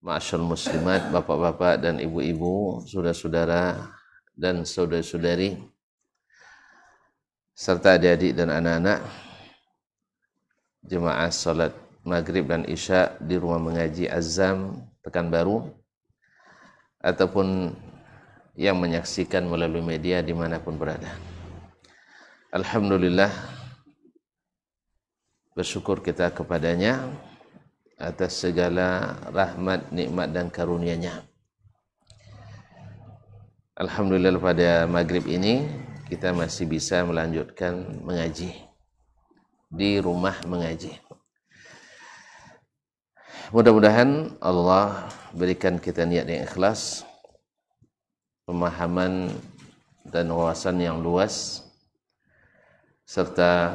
Ma'asyal muslimat, bapak-bapak dan ibu-ibu, saudara-saudara dan saudara-saudari serta adik-adik dan anak-anak jemaah salat maghrib dan isya di rumah mengaji Azam Pekanbaru ataupun yang menyaksikan melalui media dimanapun berada. Alhamdulillah bersyukur kita kepadanya atas segala rahmat, nikmat dan karunia-Nya. Alhamdulillah pada maghrib ini kita masih bisa melanjutkan mengaji di rumah mengaji. Mudah-mudahan Allah berikan kita niat yang ikhlas, pemahaman dan wawasan yang luas serta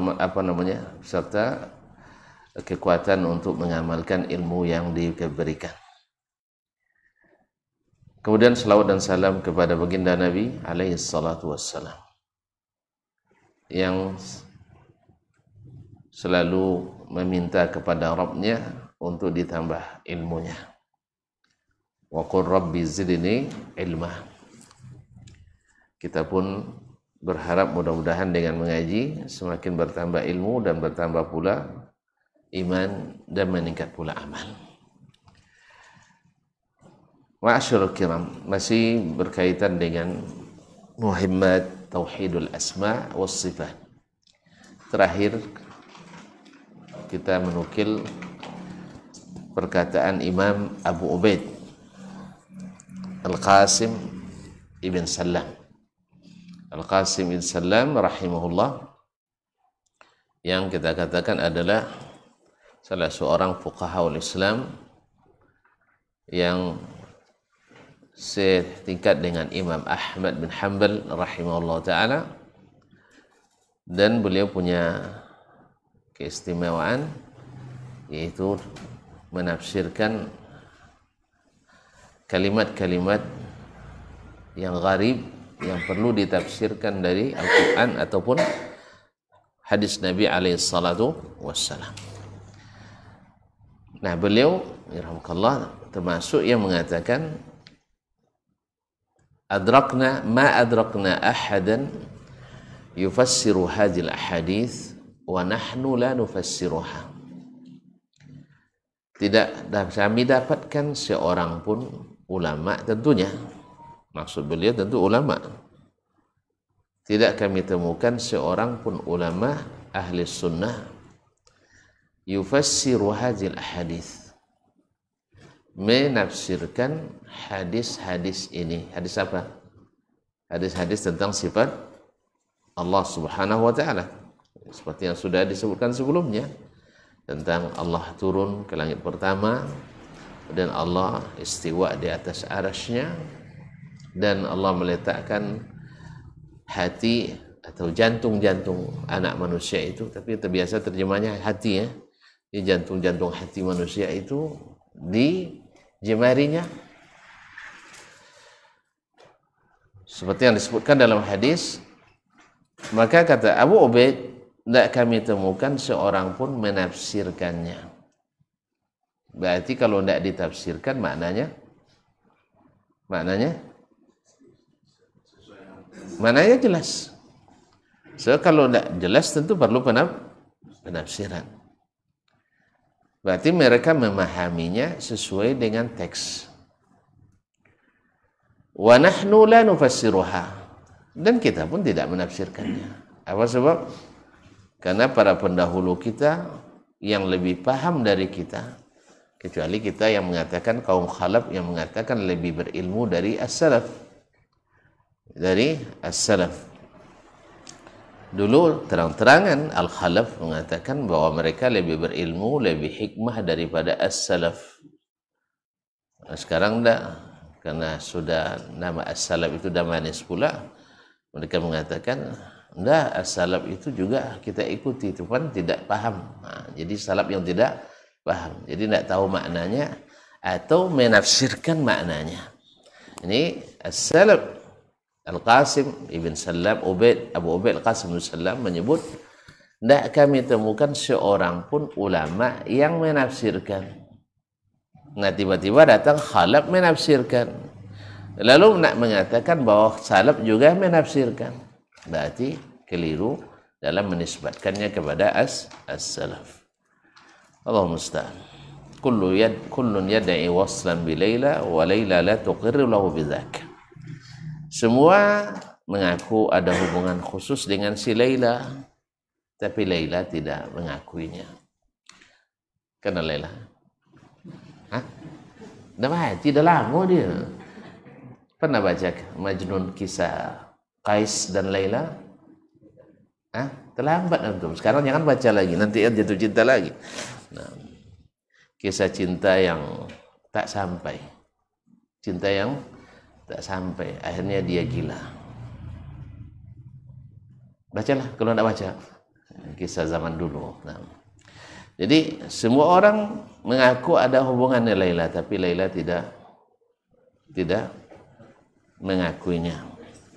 apa namanya serta kekuatan untuk mengamalkan ilmu yang diberikan. Kemudian selawat dan salam kepada baginda Nabi alaihi salatu wassalam yang selalu meminta kepada Rabbnya untuk ditambah ilmunya. Wa qur rabbi zidni ilma. Kita pun berharap mudah-mudahan dengan mengaji semakin bertambah ilmu dan bertambah pula iman dan meningkat pula amal. Ma'asyurul kiram masih berkaitan dengan muhimmat tauhidul asma was sifat. Terakhir kita menukil perkataan Imam Abu Ubaid Al-Qasim Ibn Salam Al-Qasim bin Salam rahimahullah yang kita katakan adalah salah seorang fuqahaul Islam yang setingkat dengan Imam Ahmad bin Hanbal rahimahullah taala dan beliau punya keistimewaan yaitu menafsirkan kalimat-kalimat yang gharib yang perlu ditafsirkan dari Al-Quran ataupun hadis Nabi alaihi salatu wassalam. Nah beliau, irhamkallah, termasuk yang mengatakan adrakna ma adrakna ahadan yufassiru hadil ahadith wa nahnu la nufassiruha tidak kami dapatkan seorang pun ulama tentunya maksud beliau tentu ulama tidak kami temukan seorang pun ulama ahli sunnah yufassiru hadil hadis menafsirkan hadis-hadis ini hadis apa hadis-hadis tentang sifat Allah Subhanahu wa taala seperti yang sudah disebutkan sebelumnya tentang Allah turun ke langit pertama dan Allah istiwa di atas arasnya dan Allah meletakkan hati atau jantung-jantung anak manusia itu tapi terbiasa terjemahnya hati ya di jantung-jantung hati manusia itu di jemarinya seperti yang disebutkan dalam hadis maka kata Abu Ubaid tidak kami temukan seorang pun menafsirkannya berarti kalau tidak ditafsirkan maknanya maknanya Mananya jelas. So kalau tidak jelas tentu perlu penaf penafsiran. Berarti mereka memahaminya sesuai dengan teks. Wa nahnu la nufassiruha. Dan kita pun tidak menafsirkannya. Apa sebab? Karena para pendahulu kita yang lebih paham dari kita kecuali kita yang mengatakan kaum khalaf yang mengatakan lebih berilmu dari as-salaf dari as-salaf dulu terang-terangan al-khalaf mengatakan bahwa mereka lebih berilmu, lebih hikmah daripada as-salaf. Nah, sekarang enggak, karena sudah nama as-salaf itu manis pula, mereka mengatakan enggak as-salaf itu juga kita ikuti, cuman tidak paham. Nah, jadi salaf yang tidak paham, jadi tidak tahu maknanya atau menafsirkan maknanya. Ini as-salaf Al-Qasim Ibn Salam Ubaid Abu Ubaid Al-Qasim Ibn Salam menyebut tidak kami temukan seorang pun ulama yang menafsirkan nah tiba-tiba datang Khalaf menafsirkan lalu nak mengatakan bahwa Salaf juga menafsirkan berarti keliru dalam menisbatkannya kepada as as-salaf Allah musta'an kullu yad kullun yad'i waslan bi Laila wa Laila la tuqirru lahu bidzaka semua mengaku ada hubungan khusus dengan si Laila, tapi Laila tidak mengakuinya. Kenal Laila? Hah? tidak lama dia. Pernah baca Majnun kisah Kais dan Laila? Hah? Terlambat antum. Sekarang jangan baca lagi, nanti jatuh cinta lagi. Nah, kisah cinta yang tak sampai. Cinta yang tak sampai akhirnya dia gila bacalah kalau tidak baca kisah zaman dulu nah. jadi semua orang mengaku ada hubungan dengan Laila tapi Laila tidak tidak mengakuinya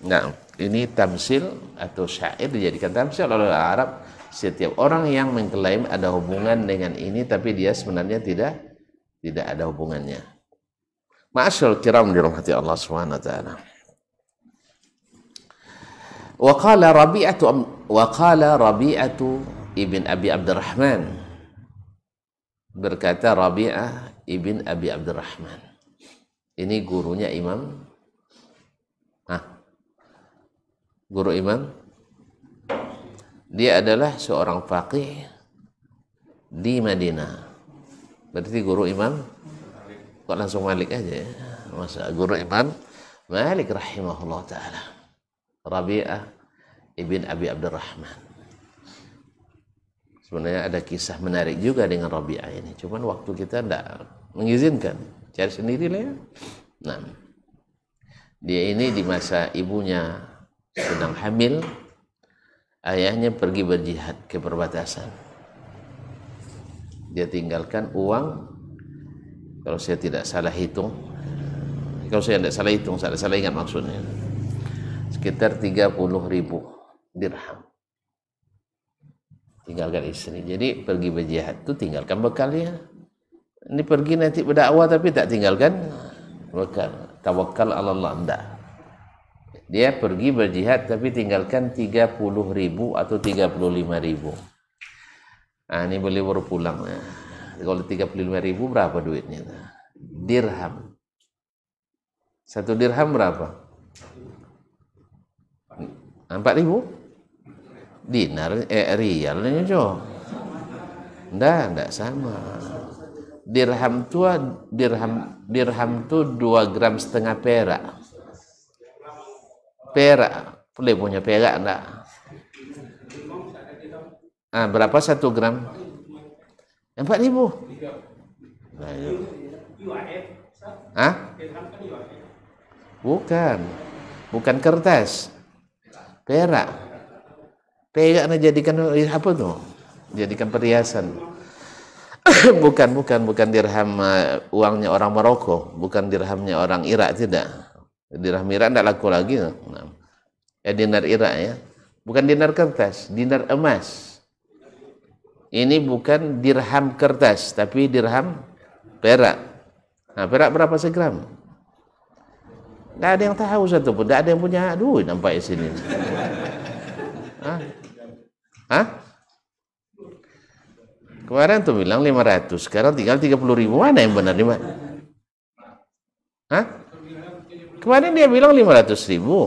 nah ini tamsil atau syair dijadikan tamsil oleh Arab setiap orang yang mengklaim ada hubungan dengan ini tapi dia sebenarnya tidak tidak ada hubungannya Ma'asyal kiram dirahmati Allah Subhanahu wa taala. Wa qala Rabi'atu wa qala Rabi'atu ibn Abi Abdurrahman berkata Rabi'ah ibn Abi Abdurrahman. Ini gurunya Imam Hah? Guru Imam dia adalah seorang faqih di Madinah. Berarti guru Imam kok langsung Malik aja ya masa guru Imam Malik rahimahullah taala Rabi'ah ibn Abi Abdurrahman sebenarnya ada kisah menarik juga dengan Rabi'ah ini cuman waktu kita tidak mengizinkan cari sendiri lah ya nah dia ini di masa ibunya sedang hamil ayahnya pergi berjihad ke perbatasan dia tinggalkan uang kalau saya tidak salah hitung kalau saya tidak salah hitung salah salah ingat maksudnya sekitar 30 ribu dirham tinggalkan istri jadi pergi berjihad itu tinggalkan bekalnya ini pergi nanti berdakwah tapi tak tinggalkan bekal tawakal ala Allah enggak dia pergi berjihad tapi tinggalkan 30 ribu atau 35 ribu nah, ini boleh berpulang ya kalau 35 ribu berapa duitnya dirham satu dirham berapa 4 ribu dinar eh rial ini jo ndak ndak sama dirham tua dirham dirham tu dua gram setengah perak perak boleh punya perak ndak ah berapa satu gram Empat ribu. Hah? Bukan. Bukan kertas. Perak. Perak jadikan eh, apa tuh? Jadikan perhiasan. bukan, bukan, bukan dirham uh, uangnya orang Maroko, bukan dirhamnya orang Irak tidak. Dirham Irak tidak laku lagi. Nah. Eh, dinar Irak ya. Bukan dinar kertas, dinar emas ini bukan dirham kertas tapi dirham perak nah perak berapa segram Tidak ada yang tahu satu pun Tidak ada yang punya duit nampaknya sini Hah? Hah? Kemarin tuh bilang 500, sekarang tinggal 30 ribu. Mana yang benar? nih, Hah? Kemarin dia bilang 500 ribu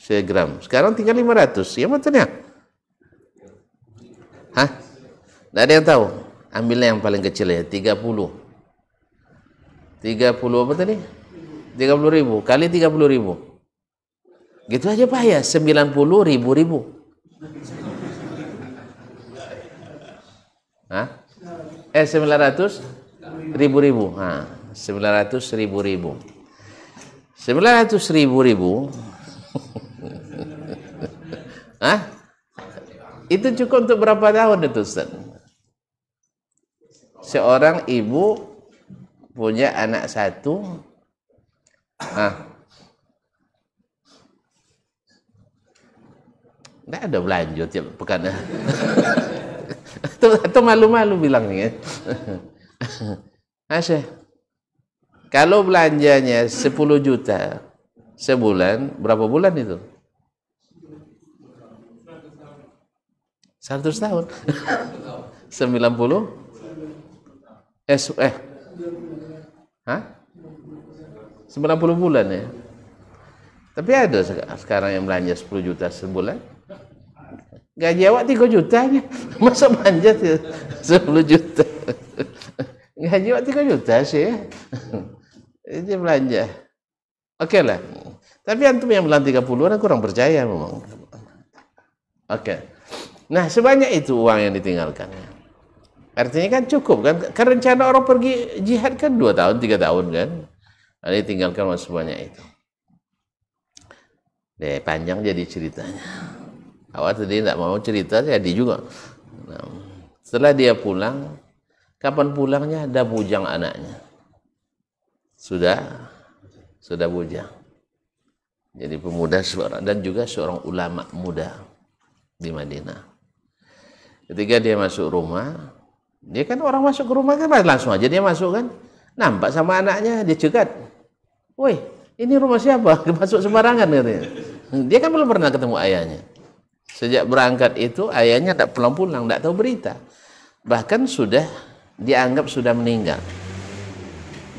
segram, sekarang tinggal 500. Ya betulnya. Hah? Tidak ada yang tahu. Ambilnya yang paling kecil ya, 30. 30 apa tadi? 30 ribu. Kali 30 ribu. Gitu aja Pak ya, 90 ribu ribu. Hah? Eh 900 ribu ribu. Nah, 900 ribu ribu. 900 ribu ribu. Hah? Itu cukup untuk berapa tahun itu Ustaz? seorang ibu punya anak satu ah Tidak ada belanja ya, tiap pekan. Itu malu-malu bilang nih. Ya. Asyik. Kalau belanjanya 10 juta sebulan, berapa bulan itu? 100 tahun. 90 eh, eh. Hah? 90 bulan ya. Tapi ada sekarang yang belanja 10 juta sebulan. Gaji awak 3 aja Masa belanja 10 juta. Gaji awak 3 juta sih ya. belanja. Oke okay lah. Tapi antum yang bulan 30 orang kurang percaya memang. Oke. Okay. Nah, sebanyak itu uang yang ditinggalkan. Artinya kan cukup kan? Karena rencana orang pergi jihad kan dua tahun, tiga tahun kan? Ada nah, tinggalkan semuanya itu. Deh, panjang jadi ceritanya. Awal tadi tidak mau cerita, jadi juga. Nah, setelah dia pulang, kapan pulangnya? Ada bujang anaknya. Sudah, sudah bujang. Jadi pemuda seorang dan juga seorang ulama muda di Madinah. Ketika dia masuk rumah, dia kan orang masuk ke rumah kan langsung aja dia masuk kan. Nampak sama anaknya, dia cegat. Woi, ini rumah siapa? Masuk sembarangan katanya. Dia kan belum pernah ketemu ayahnya. Sejak berangkat itu ayahnya tak pulang-pulang, tak tahu berita. Bahkan sudah dianggap sudah meninggal.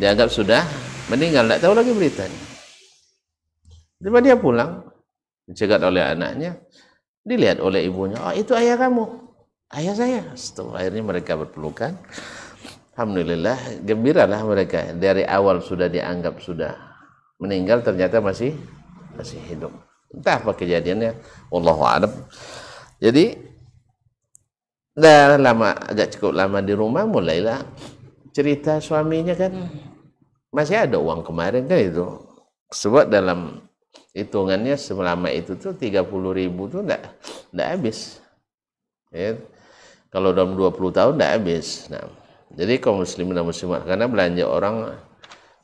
Dianggap sudah meninggal, tak tahu lagi beritanya. Tiba dia pulang, dicegat oleh anaknya, dilihat oleh ibunya, oh itu ayah kamu ayah saya setelah akhirnya mereka berpelukan Alhamdulillah gembiralah mereka dari awal sudah dianggap sudah meninggal ternyata masih masih hidup entah apa kejadiannya Allah alam jadi dah lama agak cukup lama di rumah mulailah cerita suaminya kan hmm. masih ada uang kemarin kan itu sebab dalam hitungannya selama itu tuh 30 ribu tuh enggak enggak habis ya kalau dalam 20 tahun tidak habis. Nah, jadi kaum muslimin dan muslimat karena belanja orang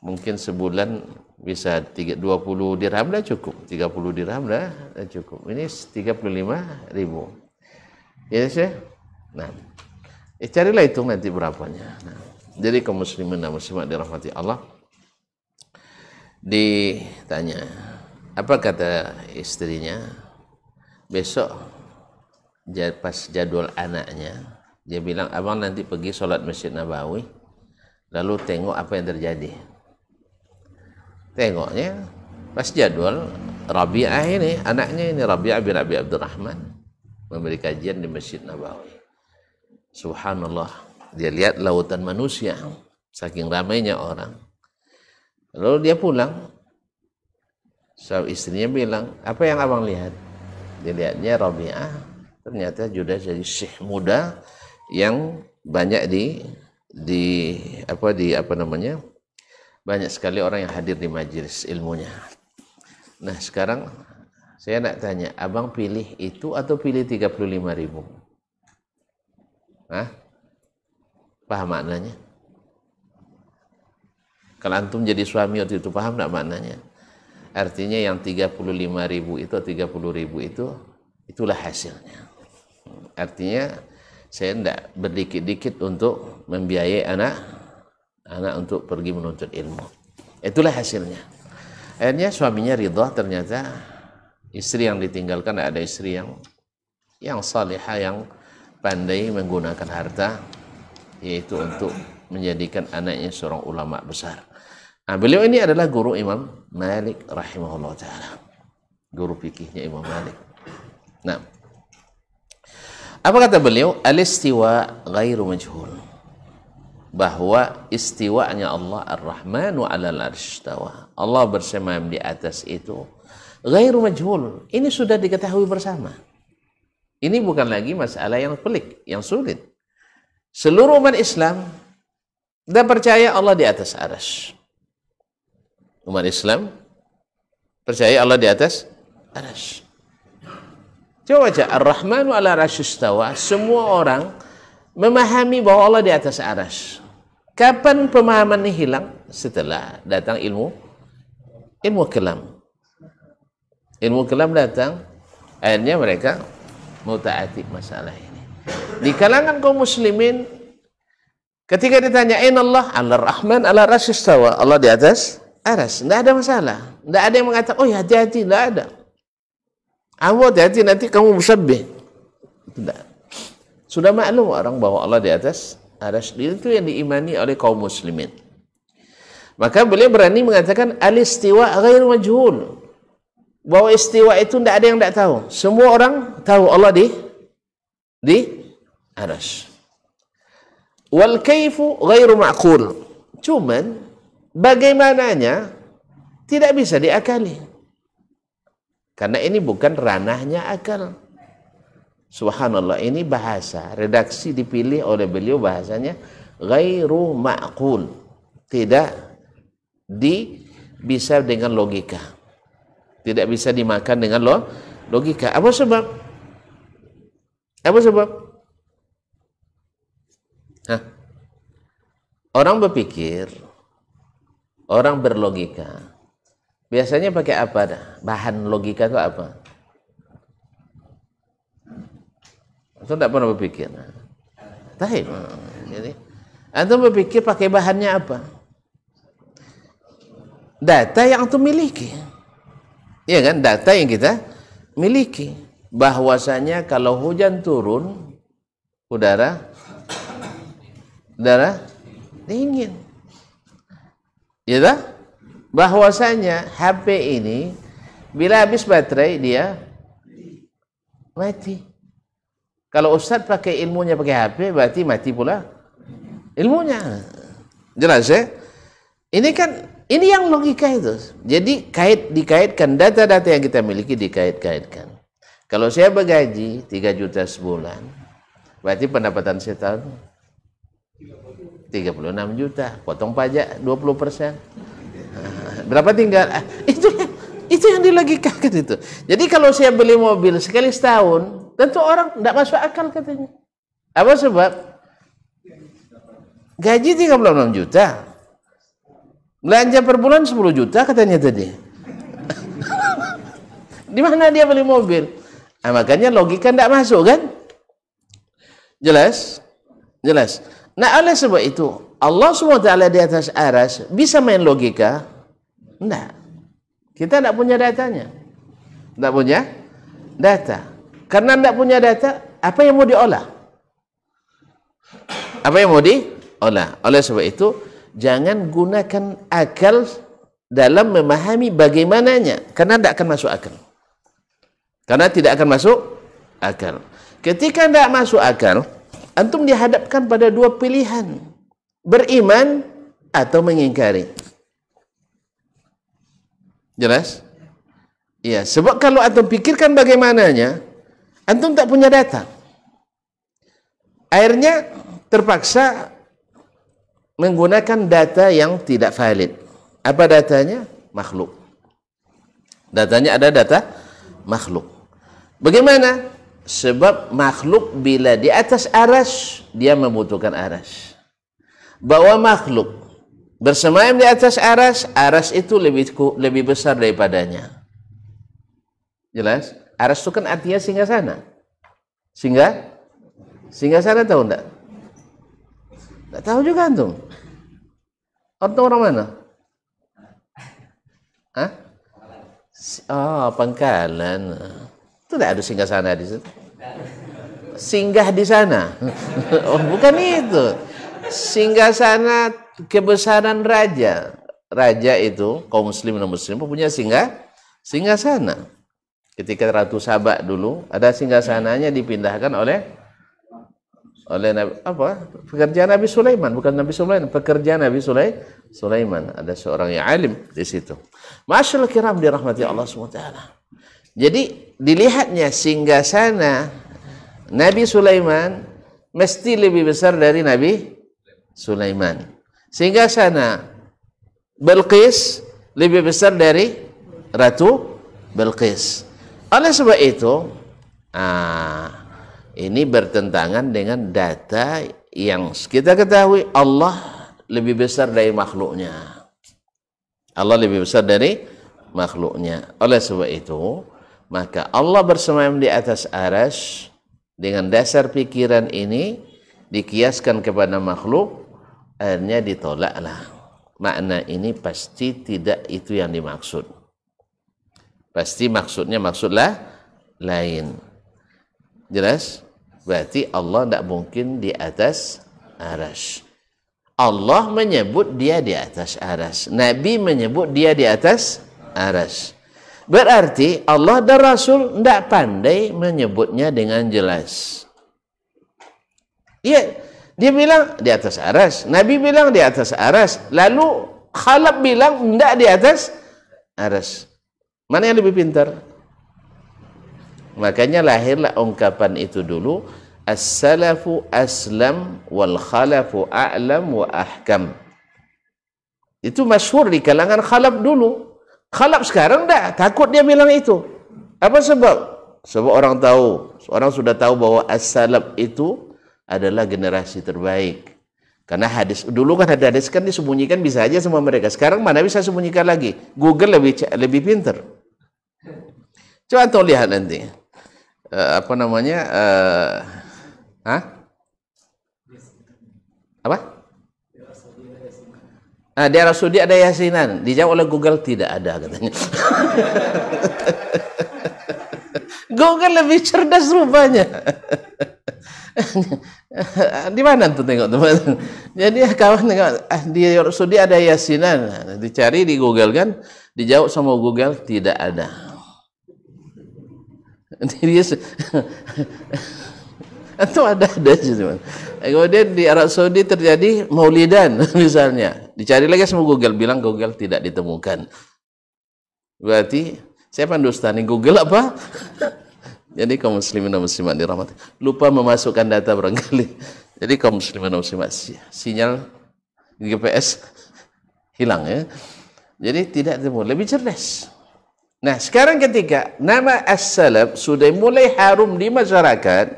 mungkin sebulan bisa dua 20 dirham dah cukup, 30 dirham dah, dah cukup. Ini 35 ribu. Ya sih? Nah, eh, carilah itu nanti berapanya. Nah, jadi kaum muslimin dan muslimat dirahmati Allah ditanya apa kata istrinya besok pas jadwal anaknya dia bilang abang nanti pergi sholat masjid Nabawi lalu tengok apa yang terjadi tengoknya pas jadwal Rabi'ah ini anaknya ini Rabi'ah bin Abi Abdurrahman memberi kajian di masjid Nabawi subhanallah dia lihat lautan manusia saking ramainya orang lalu dia pulang so istrinya bilang apa yang abang lihat dilihatnya Rabi'ah ternyata Judas jadi syekh muda yang banyak di di apa di apa namanya banyak sekali orang yang hadir di majelis ilmunya. Nah sekarang saya nak tanya, abang pilih itu atau pilih tiga puluh lima ribu? Hah? Paham maknanya? Kalau antum jadi suami waktu itu paham tak maknanya? Artinya yang tiga puluh lima ribu itu tiga puluh ribu itu, itulah hasilnya. Artinya saya tidak berdikit-dikit untuk membiayai anak anak untuk pergi menuntut ilmu. Itulah hasilnya. Akhirnya suaminya ridho ternyata istri yang ditinggalkan ada istri yang yang salihah yang pandai menggunakan harta yaitu untuk menjadikan anaknya seorang ulama besar. Nah, beliau ini adalah guru Imam Malik rahimahullah taala. Guru fikihnya Imam Malik. Nah, apa kata beliau? Al-istiwa ghairu majhul. Bahwa istiwanya Allah Ar-Rahman wa 'alal arshtawa. Allah bersemayam di atas itu ghairu majhul. Ini sudah diketahui bersama. Ini bukan lagi masalah yang pelik, yang sulit. Seluruh umat Islam dan percaya Allah di atas aras. Umat Islam percaya Allah di atas aras. Coba aja Ar-Rahmanu ala rasyustawa Semua orang memahami bahwa Allah di atas aras Kapan pemahaman ini hilang? Setelah datang ilmu ilmu kelam. Ilmu kelam datang, akhirnya mereka mutaati masalah ini. Di kalangan kaum muslimin ketika In Allah, ala rahman ala rasyustawa, Allah di atas aras, tidak ada masalah. Tidak ada yang mengatakan, "Oh, ya hati-hati," tidak -hati. ada. Kamu hati nanti kamu musabbih. Tidak. Sudah maklum orang bahwa Allah di atas aras itu yang diimani oleh kaum muslimin. Maka beliau berani mengatakan alistiwa ghair majhul. Bahwa istiwa itu tidak ada yang tidak tahu. Semua orang tahu Allah di di aras. Wal kaifu ghairu ma'qul. Cuman bagaimananya tidak bisa diakali. Karena ini bukan ranahnya akal. Subhanallah, ini bahasa. Redaksi dipilih oleh beliau bahasanya gairu ma'kul. Tidak di bisa dengan logika. Tidak bisa dimakan dengan lo, logika. Apa sebab? Apa sebab? Hah? Orang berpikir, orang berlogika, Biasanya pakai apa? Dah? Bahan logika itu apa? Itu tidak pernah berpikir. Nah. Tahu? Jadi, atau berpikir pakai bahannya apa? Data yang itu miliki. Iya kan? Data yang kita miliki. Bahwasanya kalau hujan turun, udara udara dingin. Ya dah? bahwasanya HP ini bila habis baterai dia mati. Kalau Ustadz pakai ilmunya pakai HP berarti mati pula ilmunya. Jelas ya? Ini kan ini yang logika itu. Jadi kait dikaitkan data-data yang kita miliki dikait-kaitkan. Kalau saya bergaji 3 juta sebulan, berarti pendapatan saya tahun 36 juta, potong pajak 20 persen. Eh, berapa tinggal eh, itu itu yang dia lagi itu jadi kalau saya beli mobil sekali setahun tentu orang tidak masuk akal katanya apa sebab gaji 36 juta belanja per bulan 10 juta katanya tadi di mana dia beli mobil nah, makanya logika tidak masuk kan jelas jelas nah oleh sebab itu Allah SWT di atas aras bisa main logika? Enggak. Kita tidak punya datanya. tidak punya data. Karena tidak punya data, apa yang mau diolah? Apa yang mau diolah? Oleh sebab itu, jangan gunakan akal dalam memahami bagaimananya. Karena tidak akan masuk akal. Karena tidak akan masuk akal. Ketika tidak masuk akal, antum dihadapkan pada dua pilihan beriman atau mengingkari. Jelas? Ya, sebab kalau antum pikirkan bagaimananya, antum tak punya data. Akhirnya terpaksa menggunakan data yang tidak valid. Apa datanya? Makhluk. Datanya ada data makhluk. Bagaimana? Sebab makhluk bila di atas aras, dia membutuhkan aras bahwa makhluk bersemayam di atas aras, aras itu lebih lebih besar daripadanya. Jelas? Aras itu kan artinya singgah sana. Singgah? Singgah sana tahu enggak? Enggak tahu juga antum. Antum orang mana? Hah? Oh, Pangkalan. Itu enggak ada singgah sana di situ. Singgah di sana. oh, bukan itu. Singgah sana kebesaran raja. Raja itu kaum muslim dan muslim punya singgah singgah sana. Ketika Ratu Sabak dulu ada singgah sananya dipindahkan oleh oleh Nabi, apa pekerjaan Nabi Sulaiman bukan Nabi Sulaiman pekerjaan Nabi Sulai, Sulaiman ada seorang yang alim di situ. Masyaallah kiram dirahmati Allah SWT. Jadi dilihatnya singgah sana Nabi Sulaiman mesti lebih besar dari Nabi Sulaiman. Sehingga sana Belkis lebih besar dari Ratu Belkis. Oleh sebab itu, ah, ini bertentangan dengan data yang kita ketahui Allah lebih besar dari makhluknya. Allah lebih besar dari makhluknya. Oleh sebab itu, maka Allah bersemayam di atas aras dengan dasar pikiran ini dikiaskan kepada makhluk akhirnya ditolaklah makna ini pasti tidak itu yang dimaksud pasti maksudnya maksudlah lain jelas berarti Allah tidak mungkin di atas aras Allah menyebut dia di atas aras Nabi menyebut dia di atas aras berarti Allah dan Rasul tidak pandai menyebutnya dengan jelas ya yeah dia bilang di atas aras. Nabi bilang di atas aras. Lalu Khalab bilang tidak di atas aras. Mana yang lebih pintar? Makanya lahirlah ungkapan itu dulu. As-salafu aslam wal khalafu a'lam wa ahkam. Itu masyhur di kalangan khalaf dulu. Khalaf sekarang tidak takut dia bilang itu. Apa sebab? Sebab orang tahu, orang sudah tahu bahwa as-salaf itu adalah generasi terbaik. Karena hadis dulu kan ada hadis kan disembunyikan bisa aja semua mereka. Sekarang mana bisa sembunyikan lagi? Google lebih lebih pinter. Coba antum lihat nanti. Uh, apa namanya? Uh, eh, huh? Apa? Nah, di Arab Saudi ada yasinan. Dijawab oleh Google tidak ada katanya. Google lebih cerdas rupanya. di mana tuh tengok teman? Jadi kawan tengok ah, di Saudi ada yasinan, ah, dicari di Google kan, dijawab sama Google tidak ada. Jadi itu ada ada sih teman. Kemudian di Arab Saudi terjadi maulidan misalnya, dicari lagi sama Google bilang Google tidak ditemukan. Berarti siapa yang nih Google apa? Jadi kaum muslimin dan muslimat dirahmati. Lupa memasukkan data barangkali. Jadi kaum muslimin dan muslimat sinyal GPS hilang ya. Jadi tidak temu lebih cerdas. Nah, sekarang ketika nama as salam sudah mulai harum di masyarakat,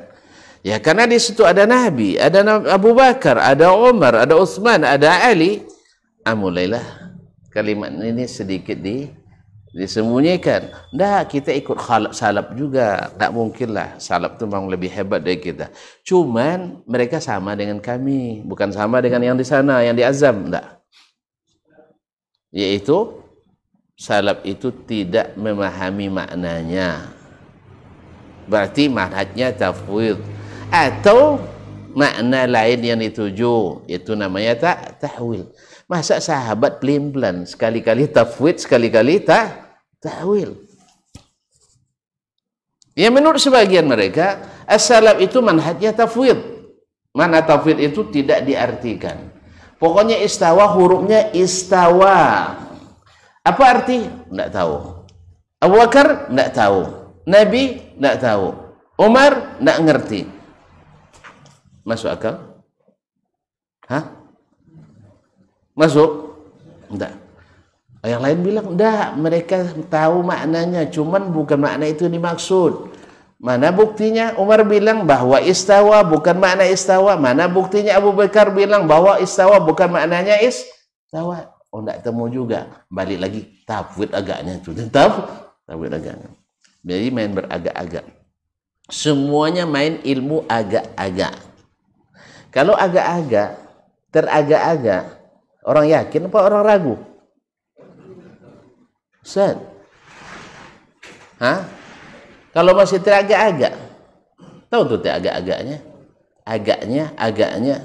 ya karena di situ ada Nabi, ada Abu Bakar, ada Umar, ada Utsman, ada Ali, Amulailah mulailah kalimat ini sedikit di disembunyikan. Dah kita ikut khalap, salap juga. tak mungkin lah salap itu memang lebih hebat dari kita. Cuman mereka sama dengan kami, bukan sama dengan yang di sana, yang di azam. Enggak. Yaitu salap itu tidak memahami maknanya. Berarti manhajnya tafwid atau makna lain yang dituju itu namanya tak tahwil. Masa sahabat pelin-pelan sekali-kali tafwid, sekali-kali tak Ta'wil. Ya menurut sebagian mereka, as-salaf itu manhajnya tafwid. Mana tafwid itu tidak diartikan. Pokoknya istawa hurufnya istawa. Apa arti? Tidak tahu. Abu Bakar tidak tahu. Nabi tidak tahu. Umar tidak ngerti. Masuk akal? Hah? Masuk? Tidak. Yang lain bilang, dah mereka tahu maknanya, cuman bukan makna itu dimaksud. Mana buktinya? Umar bilang bahwa istawa bukan makna istawa. Mana buktinya Abu Bakar bilang bahwa istawa bukan maknanya istawa. Oh, tidak temu juga. Balik lagi, tafwid agaknya itu. Tetap tafwid agaknya. Jadi main beragak-agak. Semuanya main ilmu agak-agak. Kalau agak-agak, teragak-agak, orang yakin apa orang ragu? Ustaz. Hah? Kalau masih teragak-agak. Tahu tuh teragak agaknya Agaknya, agaknya.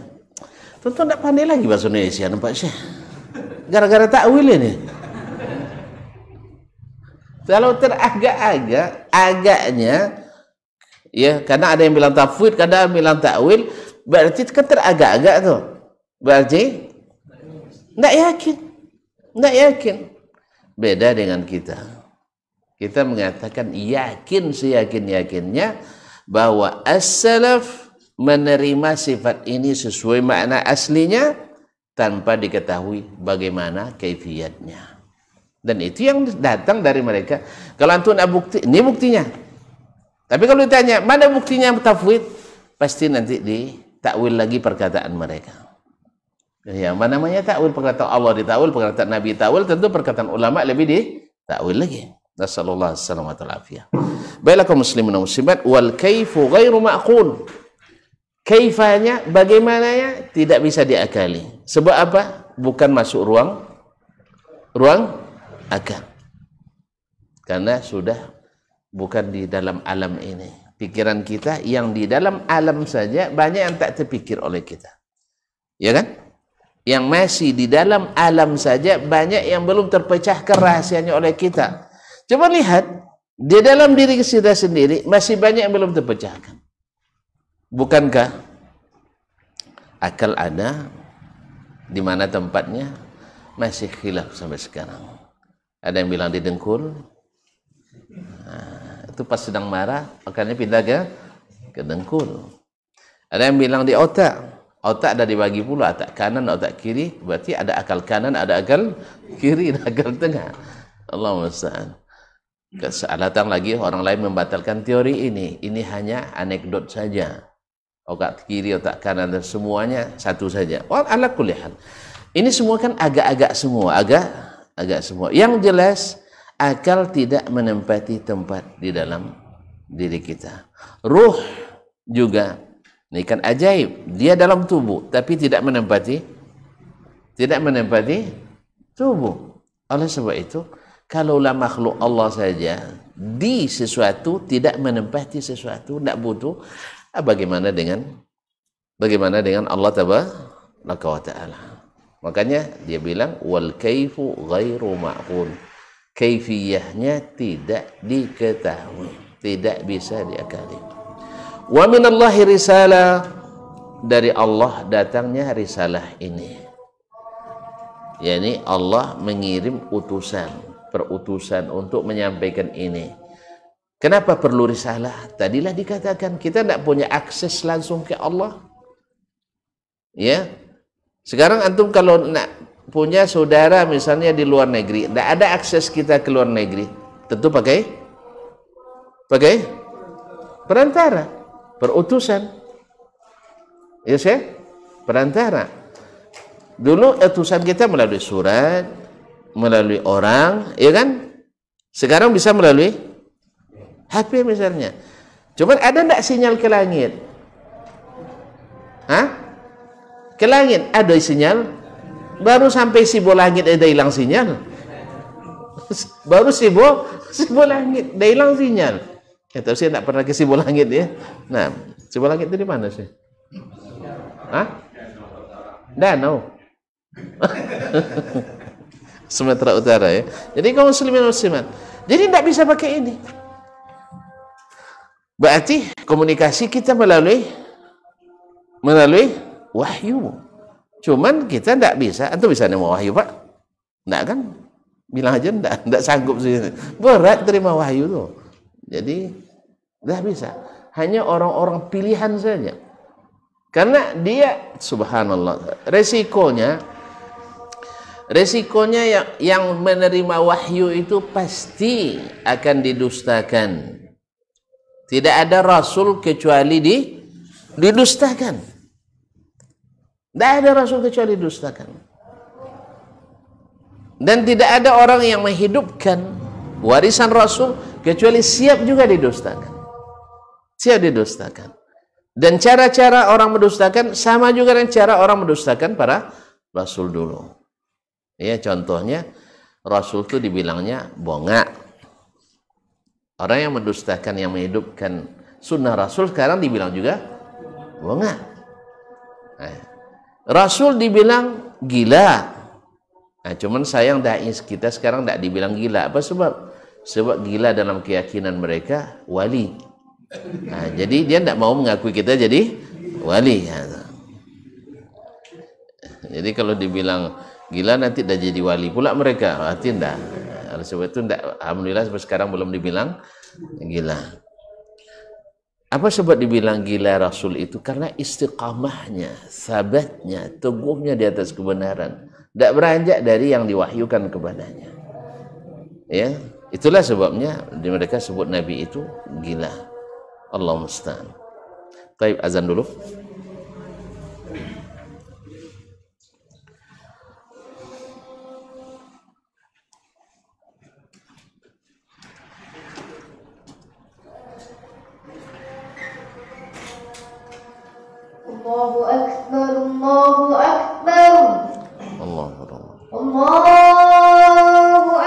Tentu tidak pandai lagi bahasa Indonesia nampak sih. Gara-gara takwil ini. Kalau teragak-agak, agaknya ya karena ada yang bilang tafwid, kadang yang bilang takwil, berarti kan teragak-agak tuh. Berarti tidak yakin. Tidak yakin beda dengan kita. Kita mengatakan yakin seyakin-yakinnya bahwa as-salaf menerima sifat ini sesuai makna aslinya tanpa diketahui bagaimana kaifiatnya. Dan itu yang datang dari mereka. Kalau antum ada bukti, ini buktinya. Tapi kalau ditanya, mana buktinya tafwid? Pasti nanti di takwil lagi perkataan mereka. Ya, apa namanya takwil perkataan Allah ditakwil, perkataan Nabi takwil, tentu perkataan ulama lebih di takwil lagi. Nasallallahu alaihi wasallam Baiklah kaum muslimin dan muslimat, wal kaifu ghairu ma'qul. Kaifanya, ya? tidak bisa diakali. Sebab apa? Bukan masuk ruang ruang akal. Karena sudah bukan di dalam alam ini pikiran kita yang di dalam alam saja banyak yang tak terpikir oleh kita. Ya kan? yang masih di dalam alam saja banyak yang belum terpecahkan rahasianya oleh kita. Coba lihat, di dalam diri kita sendiri masih banyak yang belum terpecahkan. Bukankah akal ada di mana tempatnya masih khilaf sampai sekarang. Ada yang bilang di dengkul. Nah, itu pas sedang marah, makanya pindah ke ke dengkul. Ada yang bilang di otak otak ada dibagi pula otak kanan otak kiri berarti ada akal kanan ada akal kiri ada akal tengah Allah musta'an Kesalahan lagi orang lain membatalkan teori ini ini hanya anekdot saja otak kiri otak kanan dan semuanya satu saja wal ala kulihan ini semua kan agak-agak semua agak agak semua yang jelas akal tidak menempati tempat di dalam diri kita ruh juga Nah, ikan ajaib. Dia dalam tubuh. Tapi tidak menempati. Tidak menempati tubuh. Oleh sebab itu, kalaulah makhluk Allah saja di sesuatu tidak menempati sesuatu tidak butuh ah, bagaimana dengan bagaimana dengan Allah tabaraka wa taala makanya dia bilang wal kaifu ghairu ma'qul kaifiyahnya tidak diketahui tidak bisa diakali Wa minallahi risalah dari Allah datangnya risalah ini. Yani Allah mengirim utusan, perutusan untuk menyampaikan ini. Kenapa perlu risalah? Tadilah dikatakan kita tidak punya akses langsung ke Allah. Ya, sekarang antum kalau nak punya saudara misalnya di luar negeri, tidak ada akses kita ke luar negeri, tentu pakai pakai perantara. Perutusan, ya saya perantara dulu utusan kita melalui surat melalui orang ya kan sekarang bisa melalui HP misalnya cuman ada tidak sinyal ke langit Hah? ke langit ada sinyal baru sampai si bola langit ada hilang sinyal baru si bola si langit ada hilang sinyal Ya, saya tidak pernah ke Sibolangit ya. Nah, Sibolangit itu di mana sih? Hah? Danau. Sumatera Utara ya. Jadi kaum muslimin muslimat. Jadi tidak bisa pakai ini. Berarti komunikasi kita melalui melalui wahyu. Cuman kita tidak bisa. atau bisa nerima wahyu pak? Tidak kan? Bilang aja tidak, tidak sanggup sih. Berat terima wahyu tuh. Jadi dah bisa. Hanya orang-orang pilihan saja. Karena dia subhanallah resikonya resikonya yang yang menerima wahyu itu pasti akan didustakan. Tidak ada rasul kecuali di didustakan. Tidak ada rasul kecuali didustakan. Dan tidak ada orang yang menghidupkan warisan rasul kecuali siap juga didustakan siap didustakan dan cara-cara orang mendustakan sama juga dengan cara orang mendustakan para rasul dulu ya contohnya rasul itu dibilangnya bonga orang yang mendustakan yang menghidupkan sunnah rasul sekarang dibilang juga bonga nah, rasul dibilang gila nah cuman sayang dai kita sekarang tidak dibilang gila apa sebab sebab gila dalam keyakinan mereka wali. Nah, jadi dia tidak mau mengakui kita jadi wali. Jadi kalau dibilang gila nanti tidak jadi wali pula mereka, hati tidak. sebab itu tidak, alhamdulillah sampai sekarang belum dibilang gila. Apa sebab dibilang gila Rasul itu? Karena istiqamahnya, sabatnya, teguhnya di atas kebenaran. Tidak beranjak dari yang diwahyukan kepadanya. Ya, Itulah sebabnya di mereka sebut Nabi itu gila. Allah musta'an. Taib azan dulu. Allahu akbar Allahu akbar Allah Allah Allah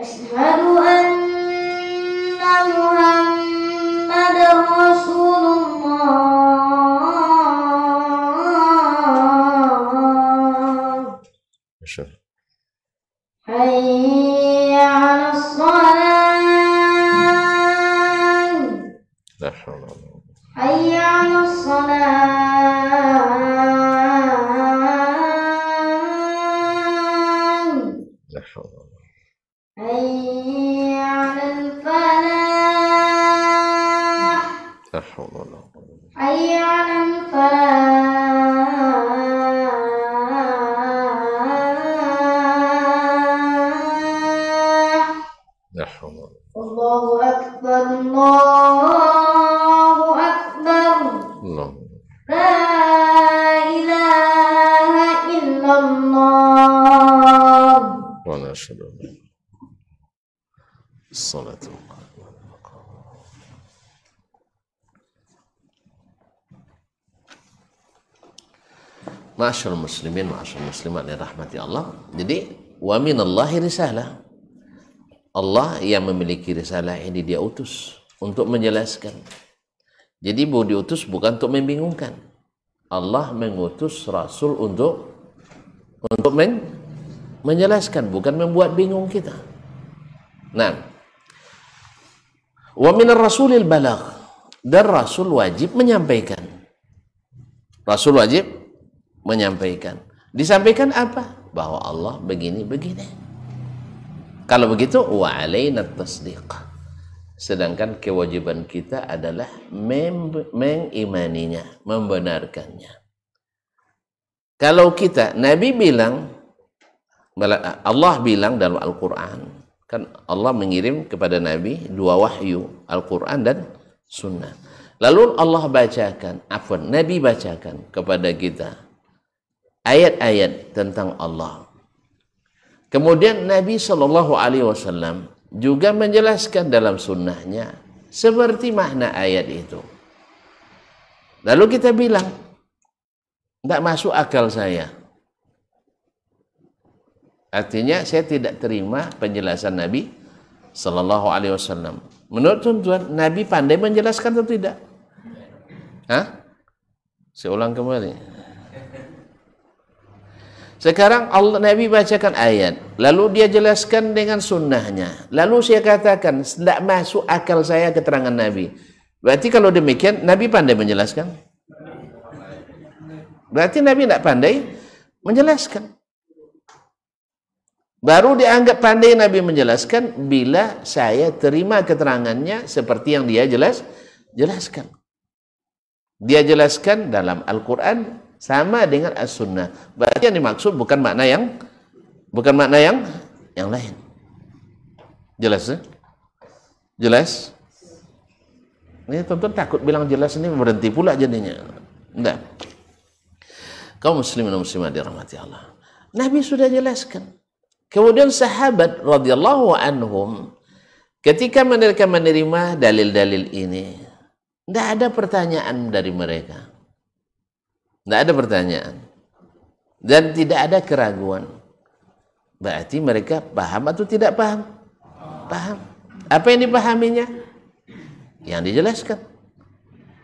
أشهد أن Masyur muslimin, masyur muslimat yang rahmati Allah. Jadi, wa minallahi risalah. Allah yang memiliki risalah ini dia utus untuk menjelaskan. Jadi mau diutus bukan untuk membingungkan. Allah mengutus Rasul untuk untuk men menjelaskan, bukan membuat bingung kita. Nah, wa minar rasulil balagh dan Rasul wajib menyampaikan. Rasul wajib menyampaikan. Disampaikan apa? Bahwa Allah begini begini. Kalau begitu wa'alaina tasdiq. Sedangkan kewajiban kita adalah mengimaninya, membenarkannya. Kalau kita, Nabi bilang, Allah bilang dalam Al-Quran, kan Allah mengirim kepada Nabi dua wahyu, Al-Quran dan Sunnah. Lalu Allah bacakan, afwan, Nabi bacakan kepada kita ayat-ayat tentang Allah. Kemudian Nabi Shallallahu Alaihi Wasallam juga menjelaskan dalam sunnahnya seperti makna ayat itu. Lalu kita bilang, tidak masuk akal saya. Artinya saya tidak terima penjelasan Nabi Shallallahu Alaihi Wasallam. Menurut tuntutan Nabi pandai menjelaskan atau tidak? Hah? Saya ulang kembali. Sekarang Allah Nabi bacakan ayat, lalu dia jelaskan dengan sunnahnya. Lalu saya katakan, tidak masuk akal saya keterangan Nabi. Berarti kalau demikian, Nabi pandai menjelaskan? Berarti Nabi tidak pandai menjelaskan. Baru dianggap pandai Nabi menjelaskan bila saya terima keterangannya seperti yang dia jelas jelaskan. Dia jelaskan dalam Al-Quran sama dengan as-sunnah. Berarti yang dimaksud bukan makna yang bukan makna yang yang lain. Jelas ya? Jelas? Ini tentu takut bilang jelas ini berhenti pula jadinya. Enggak. Kau muslimin muslimah dirahmati Allah. Nabi sudah jelaskan. Kemudian sahabat radhiyallahu anhum ketika mereka menerima dalil-dalil ini, tidak ada pertanyaan dari mereka. Tidak ada pertanyaan. Dan tidak ada keraguan. Berarti mereka paham atau tidak paham? Paham. Apa yang dipahaminya? Yang dijelaskan.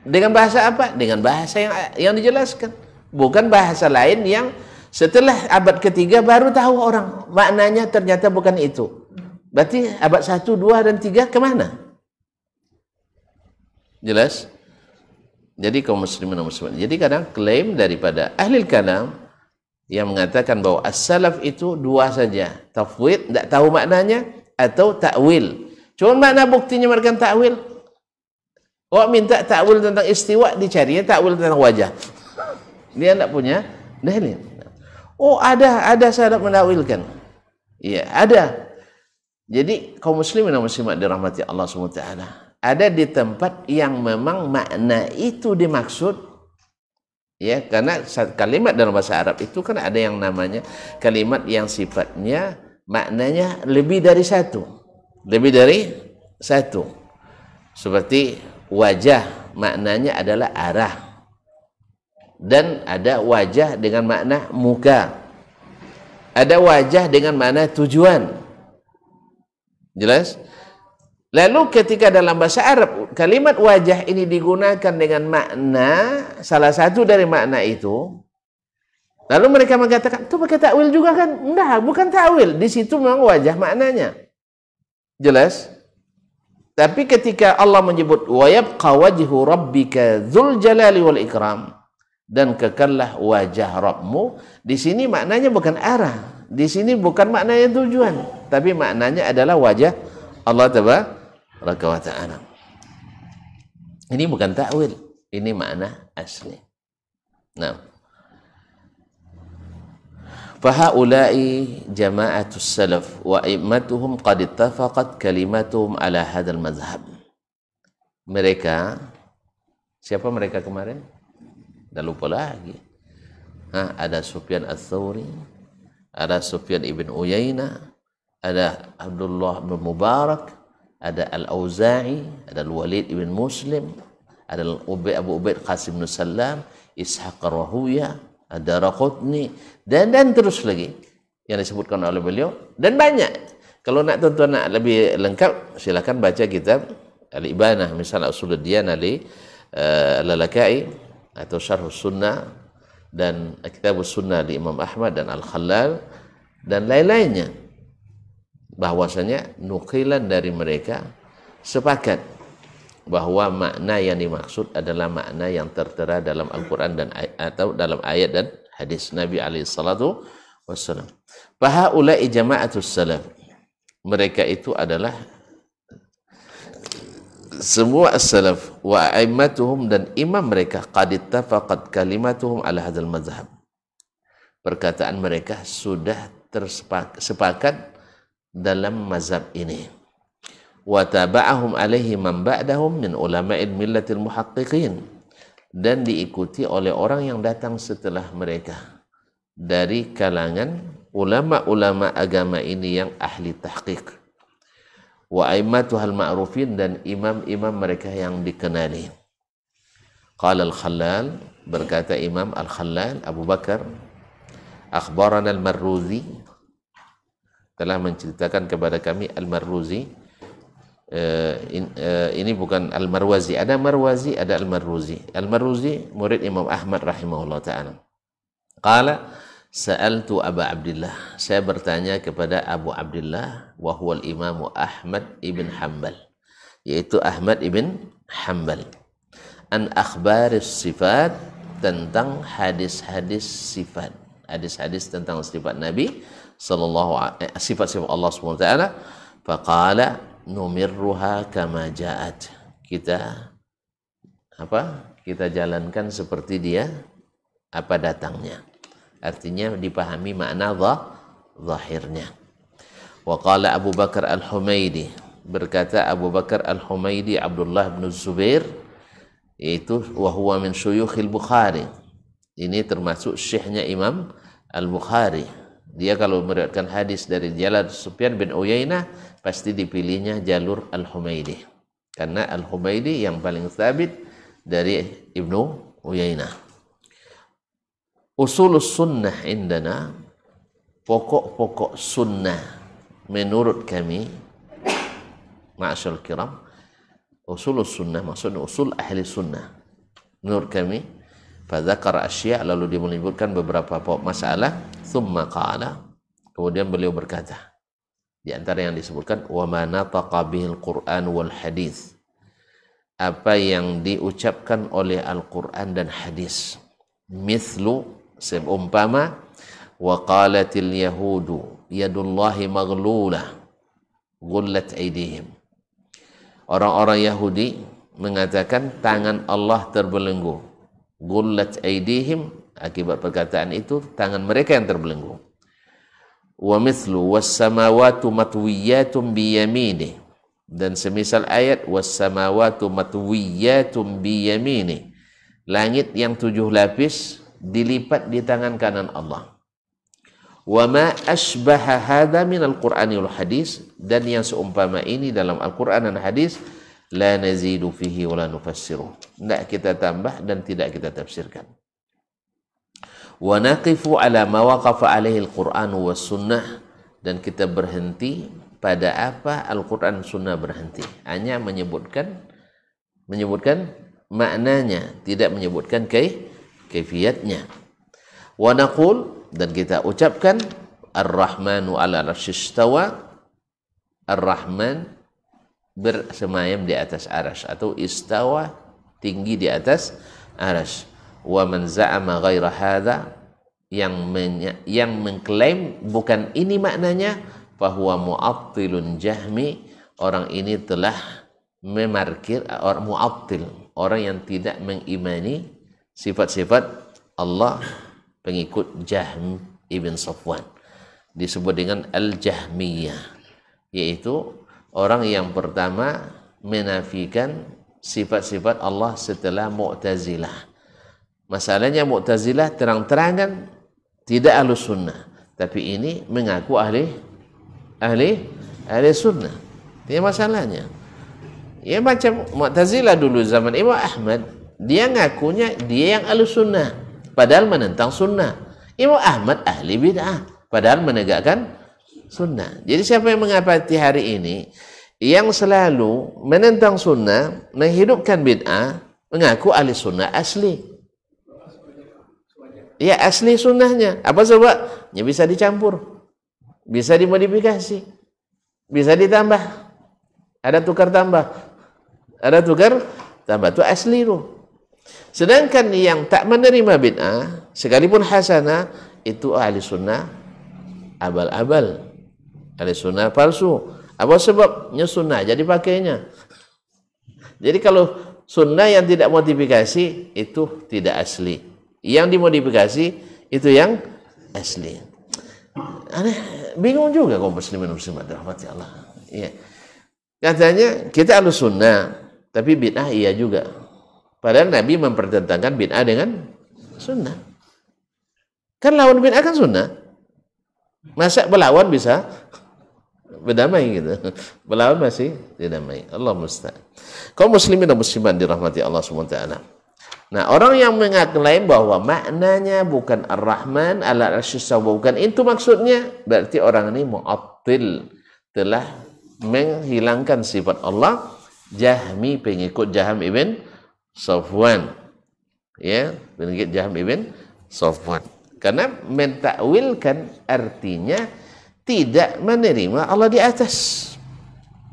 Dengan bahasa apa? Dengan bahasa yang yang dijelaskan. Bukan bahasa lain yang setelah abad ketiga baru tahu orang. Maknanya ternyata bukan itu. Berarti abad satu, dua, dan tiga kemana? Jelas? jadi kaum muslimin muslimin jadi kadang klaim daripada ahli kalam yang mengatakan bahawa as-salaf itu dua saja tafwid tak tahu maknanya atau ta'wil. cuma mana buktinya mereka ta'wil? Orang minta ta'wil tentang istiwa dicarinya ta'wil tentang wajah dia tak punya dalil oh ada ada sahabat mendawilkan. ya ada jadi kaum muslimin dan muslimat dirahmati Allah Subhanahu ada di tempat yang memang makna itu dimaksud ya karena kalimat dalam bahasa Arab itu kan ada yang namanya kalimat yang sifatnya maknanya lebih dari satu lebih dari satu seperti wajah maknanya adalah arah dan ada wajah dengan makna muka ada wajah dengan makna tujuan jelas Lalu ketika dalam bahasa Arab kalimat wajah ini digunakan dengan makna salah satu dari makna itu lalu mereka mengatakan itu pakai takwil juga kan? Enggak, bukan takwil. Di situ memang wajah maknanya. Jelas? Tapi ketika Allah menyebut wa yabqa wajhu rabbika dzul jalali wal ikram dan kekallah wajah Rabbmu, di sini maknanya bukan arah, di sini bukan maknanya tujuan, tapi maknanya adalah wajah Allah Taala tabaraka wa ta'ala. Ini bukan takwil, ini makna asli. Nah. Fahaulai jama'atus salaf wa immatuhum qad ittafaqat kalimatuhum ala hadal mazhab. Mereka siapa mereka kemarin? Dah lupa lagi. Ha, ada Sufyan al-Thawri, ada Sufyan ibn Uyainah, ada Abdullah bin Mubarak, ada Al-Auza'i, ada Al-Walid ibn Muslim, ada Ubaid Abu Ubaid Qasim bin Salam, Ishaq Rahuya, ada Raqutni dan dan terus lagi yang disebutkan oleh beliau dan banyak. Kalau nak tuan-tuan nak lebih lengkap silakan baca kitab Al-Ibanah misalnya Usul Ali eh, Al-Lalakai atau Syarh Sunnah dan Kitab Sunnah di Imam Ahmad dan Al-Khalal dan lain-lainnya bahwasanya nukilan dari mereka sepakat bahwa makna yang dimaksud adalah makna yang tertera dalam Al-Quran dan atau dalam ayat dan hadis Nabi alaihi salatu wassalam. Fahaulai jama'atus salam. Mereka itu adalah semua as-salaf wa a'immatuhum dan imam mereka qad ittafaqat kalimatuhum ala hadzal mazhab. Perkataan mereka sudah tersepakat dalam mazhab ini. Wa taba'ahum alaihi man ba'dahum min ulama'il millatil muhaqqiqin dan diikuti oleh orang yang datang setelah mereka dari kalangan ulama-ulama agama ini yang ahli tahqiq wa aimmatuhal ma'rufin dan imam-imam mereka yang dikenali. Qala al-Khallal berkata Imam Al-Khallal Abu Bakar akhbarana al-Marruzi telah menceritakan kepada kami Al-Marruzi eh, eh, ini bukan Al-Marwazi ada Marwazi ada Al-Marruzi Al-Marruzi murid Imam Ahmad rahimahullah taala qala sa'altu Aba Abdullah saya bertanya kepada Abu Abdullah wa al Imam Ahmad ibn Hanbal yaitu Ahmad ibn Hanbal an akbar sifat tentang hadis-hadis sifat hadis-hadis tentang sifat Nabi sallallahu eh, sifat-sifat Allah Subhanahu wa taala faqala numirruha kama ja'at kita apa kita jalankan seperti dia apa datangnya artinya dipahami makna zah, zahirnya wa qala Abu Bakar Al-Humaidi berkata Abu Bakar Al-Humaidi Abdullah bin Zubair yaitu wa huwa min syuyukhil Bukhari ini termasuk syekhnya Imam Al-Bukhari dia kalau meriwayatkan hadis dari jalan Sufyan bin Uyainah pasti dipilihnya jalur Al-Humaidi. Karena Al-Humaidi yang paling sabit dari Ibnu Uyainah. Usul sunnah indana pokok-pokok sunnah menurut kami ma'asyal kiram usul sunnah maksudnya usul ahli sunnah menurut kami fadzakar asya lalu dia beberapa pokok masalah Thumma qala. Kemudian beliau berkata, di antara yang disebutkan, wa mana bihil Qur'an wal hadis. Apa yang diucapkan oleh Al-Quran dan hadis. Mithlu, seumpama, wa qalatil yahudu yadullahi maghlula gullat aidihim. Orang-orang Yahudi mengatakan tangan Allah terbelenggu. Gullat aidihim Akibat perkataan itu tangan mereka yang terbelenggu. Wa mithlu was-samawati matwiyatun yamini Dan semisal ayat was-samawati matwiyatun yamini Langit yang tujuh lapis dilipat di tangan kanan Allah. Wa ma asbaha hadha al-Qur'an wal hadis dan yang seumpama ini dalam Al-Qur'an dan hadis la nazidu fihi wa la nufassiru. Tidak kita tambah dan tidak kita tafsirkan wa naqifu ala ma waqafa alaihi al-Qur'an wa sunnah dan kita berhenti pada apa Al-Qur'an sunnah berhenti hanya menyebutkan menyebutkan maknanya tidak menyebutkan kai kaifiatnya wa naqul dan kita ucapkan Ar-Rahmanu ala arsyistawa Ar-Rahman bersemayam di atas aras atau istawa tinggi di atas aras wa man za'ama ghaira hadza yang men yang mengklaim bukan ini maknanya bahwa mu'attilun jahmi orang ini telah memarkir orang mu'attil orang yang tidak mengimani sifat-sifat Allah pengikut Jahm ibn Safwan disebut dengan al-jahmiyah yaitu orang yang pertama menafikan sifat-sifat Allah setelah Mu'tazilah Masalahnya Mu'tazilah terang-terangan tidak ahli sunnah. Tapi ini mengaku ahli ahli ahli sunnah. Ini masalahnya. Ya macam Mu'tazilah dulu zaman Imam Ahmad. Dia ngakunya dia yang ahli sunnah. Padahal menentang sunnah. Imam Ahmad ahli bid'ah. Padahal menegakkan sunnah. Jadi siapa yang mengapati hari ini yang selalu menentang sunnah, menghidupkan bid'ah, mengaku ahli sunnah asli. ya asli sunnahnya apa coba ya bisa dicampur bisa dimodifikasi bisa ditambah ada tukar tambah ada tukar tambah itu asli loh sedangkan yang tak menerima bid'ah sekalipun hasanah itu ahli sunnah abal-abal ahli sunnah palsu apa sebabnya sunnah jadi pakainya jadi kalau sunnah yang tidak modifikasi itu tidak asli yang dimodifikasi itu yang asli. Aneh, bingung juga kaum muslimin muslimat rahmati Allah. Iya. Katanya kita alus sunnah, tapi bid'ah iya juga. Padahal Nabi mempertentangkan bid'ah dengan sunnah. Kan lawan bid'ah kan sunnah. Masa berlawan bisa berdamai gitu. Berlawan masih berdamai. Allah musta Kaum muslimin dan muslimat dirahmati Allah subhanahu wa taala. Nah, orang yang mengaklaim bahwa maknanya bukan Ar-Rahman ala arsistawa bukan itu maksudnya, berarti orang ini mu'attil, telah menghilangkan sifat Allah, Jahmi pengikut Jaham ibn Safwan. Ya, pengikut Jaham ibn Safwan. Karena mentakwilkan artinya tidak menerima Allah di atas.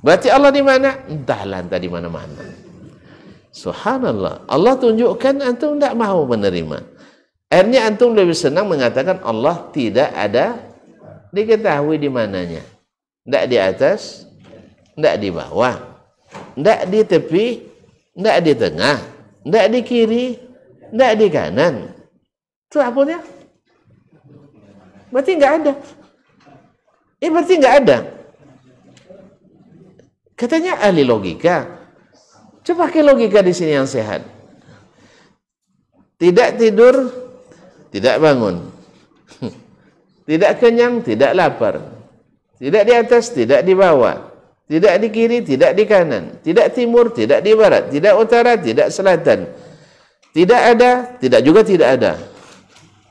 Berarti Allah di mana? Entahlah, entah di mana-mana. Subhanallah. Allah tunjukkan antum tidak mau menerima. Akhirnya antum lebih senang mengatakan Allah tidak ada diketahui di mananya. Tidak di atas, tidak di bawah, tidak di tepi, tidak di tengah, tidak di kiri, tidak di kanan. Itu apelnya? Berarti nggak ada. Ini eh, berarti nggak ada. Katanya ahli logika, Coba pakai logika di sini yang sehat. Tidak tidur, tidak bangun. Tidak kenyang, tidak lapar. Tidak di atas, tidak di bawah. Tidak di kiri, tidak di kanan. Tidak timur, tidak di barat. Tidak utara, tidak selatan. Tidak ada, tidak juga tidak ada.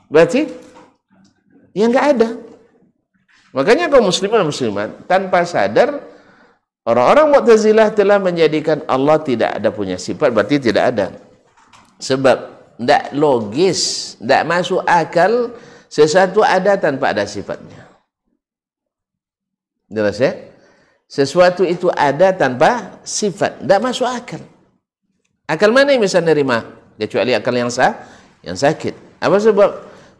Berarti yang nggak ada. Makanya kaum muslimah muslimah tanpa sadar Orang-orang Mu'tazilah telah menjadikan Allah tidak ada punya sifat, berarti tidak ada. Sebab tidak logis, tidak masuk akal sesuatu ada tanpa ada sifatnya. Jelas ya? Sesuatu itu ada tanpa sifat, tidak masuk akal. Akal mana yang bisa nerima? Kecuali akal yang sah, yang sakit. Apa sebab?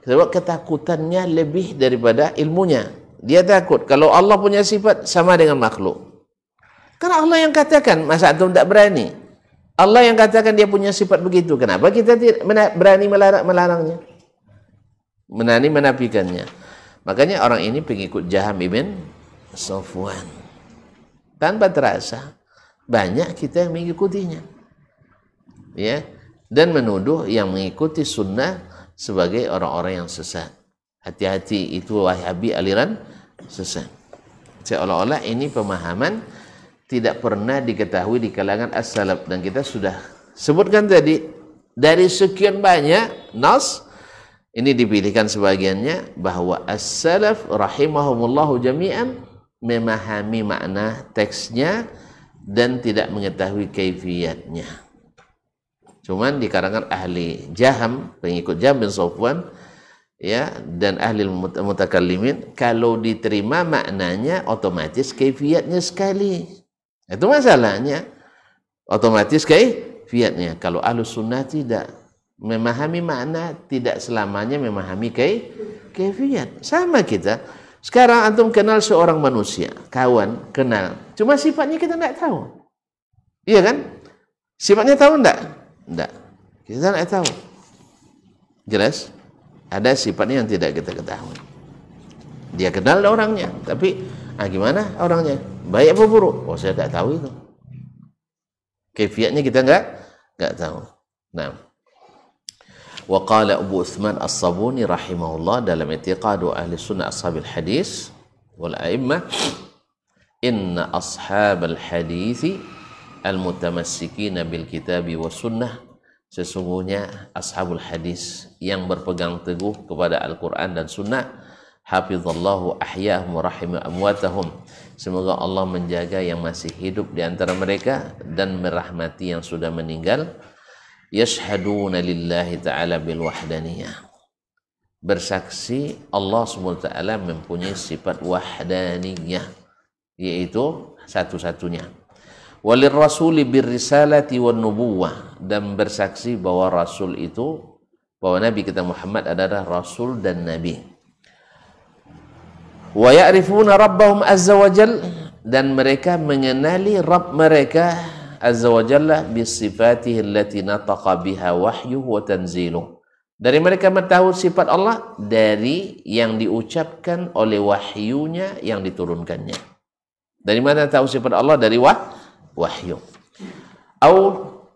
Sebab ketakutannya lebih daripada ilmunya. Dia takut kalau Allah punya sifat sama dengan makhluk. Karena Allah yang katakan, masa antum tidak berani? Allah yang katakan dia punya sifat begitu. Kenapa kita tidak berani melarang, melarangnya? Menani menafikannya. Makanya orang ini pengikut Jaham ibn Sofwan. Tanpa terasa, banyak kita yang mengikutinya. Ya, dan menuduh yang mengikuti sunnah sebagai orang-orang yang sesat. Hati-hati itu wahabi aliran sesat. Seolah-olah ini pemahaman tidak pernah diketahui di kalangan as-salaf dan kita sudah sebutkan tadi dari sekian banyak nas ini dipilihkan sebagiannya bahwa as-salaf rahimahumullahu jami'an memahami makna teksnya dan tidak mengetahui kaifiatnya. Cuman di kalangan ahli Jaham, pengikut Jaham bin Sofwan, ya dan ahli mutakallimin kalau diterima maknanya otomatis kaifiatnya sekali itu masalahnya. Otomatis kayak fiatnya. Kalau alus sunnah tidak memahami makna, tidak selamanya memahami kayak fiat Sama kita. Sekarang antum kenal seorang manusia, kawan, kenal. Cuma sifatnya kita tidak tahu. Iya kan? Sifatnya tahu tidak? Tidak. Kita tidak tahu. Jelas? Ada sifatnya yang tidak kita ketahui. Dia kenal orangnya, tapi ah gimana orangnya? baik apa buruk oh saya tak tahu itu kefiatnya kita enggak enggak tahu nah wa qala Abu Utsman As-Sabuni rahimahullah dalam i'tiqadu ahli sunnah ashabil hadis wal a'immah inna ashabal hadithi al-mutamassikina bil kitabi wa sunnah sesungguhnya ashabul hadis yang berpegang teguh kepada Al-Quran dan sunnah hafizallahu ahyahum rahimah amwatahum Semoga Allah menjaga yang masih hidup di antara mereka dan merahmati yang sudah meninggal. Yashhaduna lillahi ta'ala bil wahdaniyah. Bersaksi Allah SWT mempunyai sifat wahdaniyah. Yaitu satu-satunya. Walir rasul bir risalati wan nubuwah. Dan bersaksi bahwa Rasul itu, bahwa Nabi kita Muhammad adalah Rasul dan Nabi wa ya'rifuna rabbahum azza wa jal dan mereka mengenali Rabb mereka azza wa jalla bi sifatihi allati nataqa biha wahyuhu wa tanziluh dari mereka mengetahui sifat Allah dari yang diucapkan oleh wahyunya yang diturunkannya dari mana tahu sifat Allah dari wah wahyu au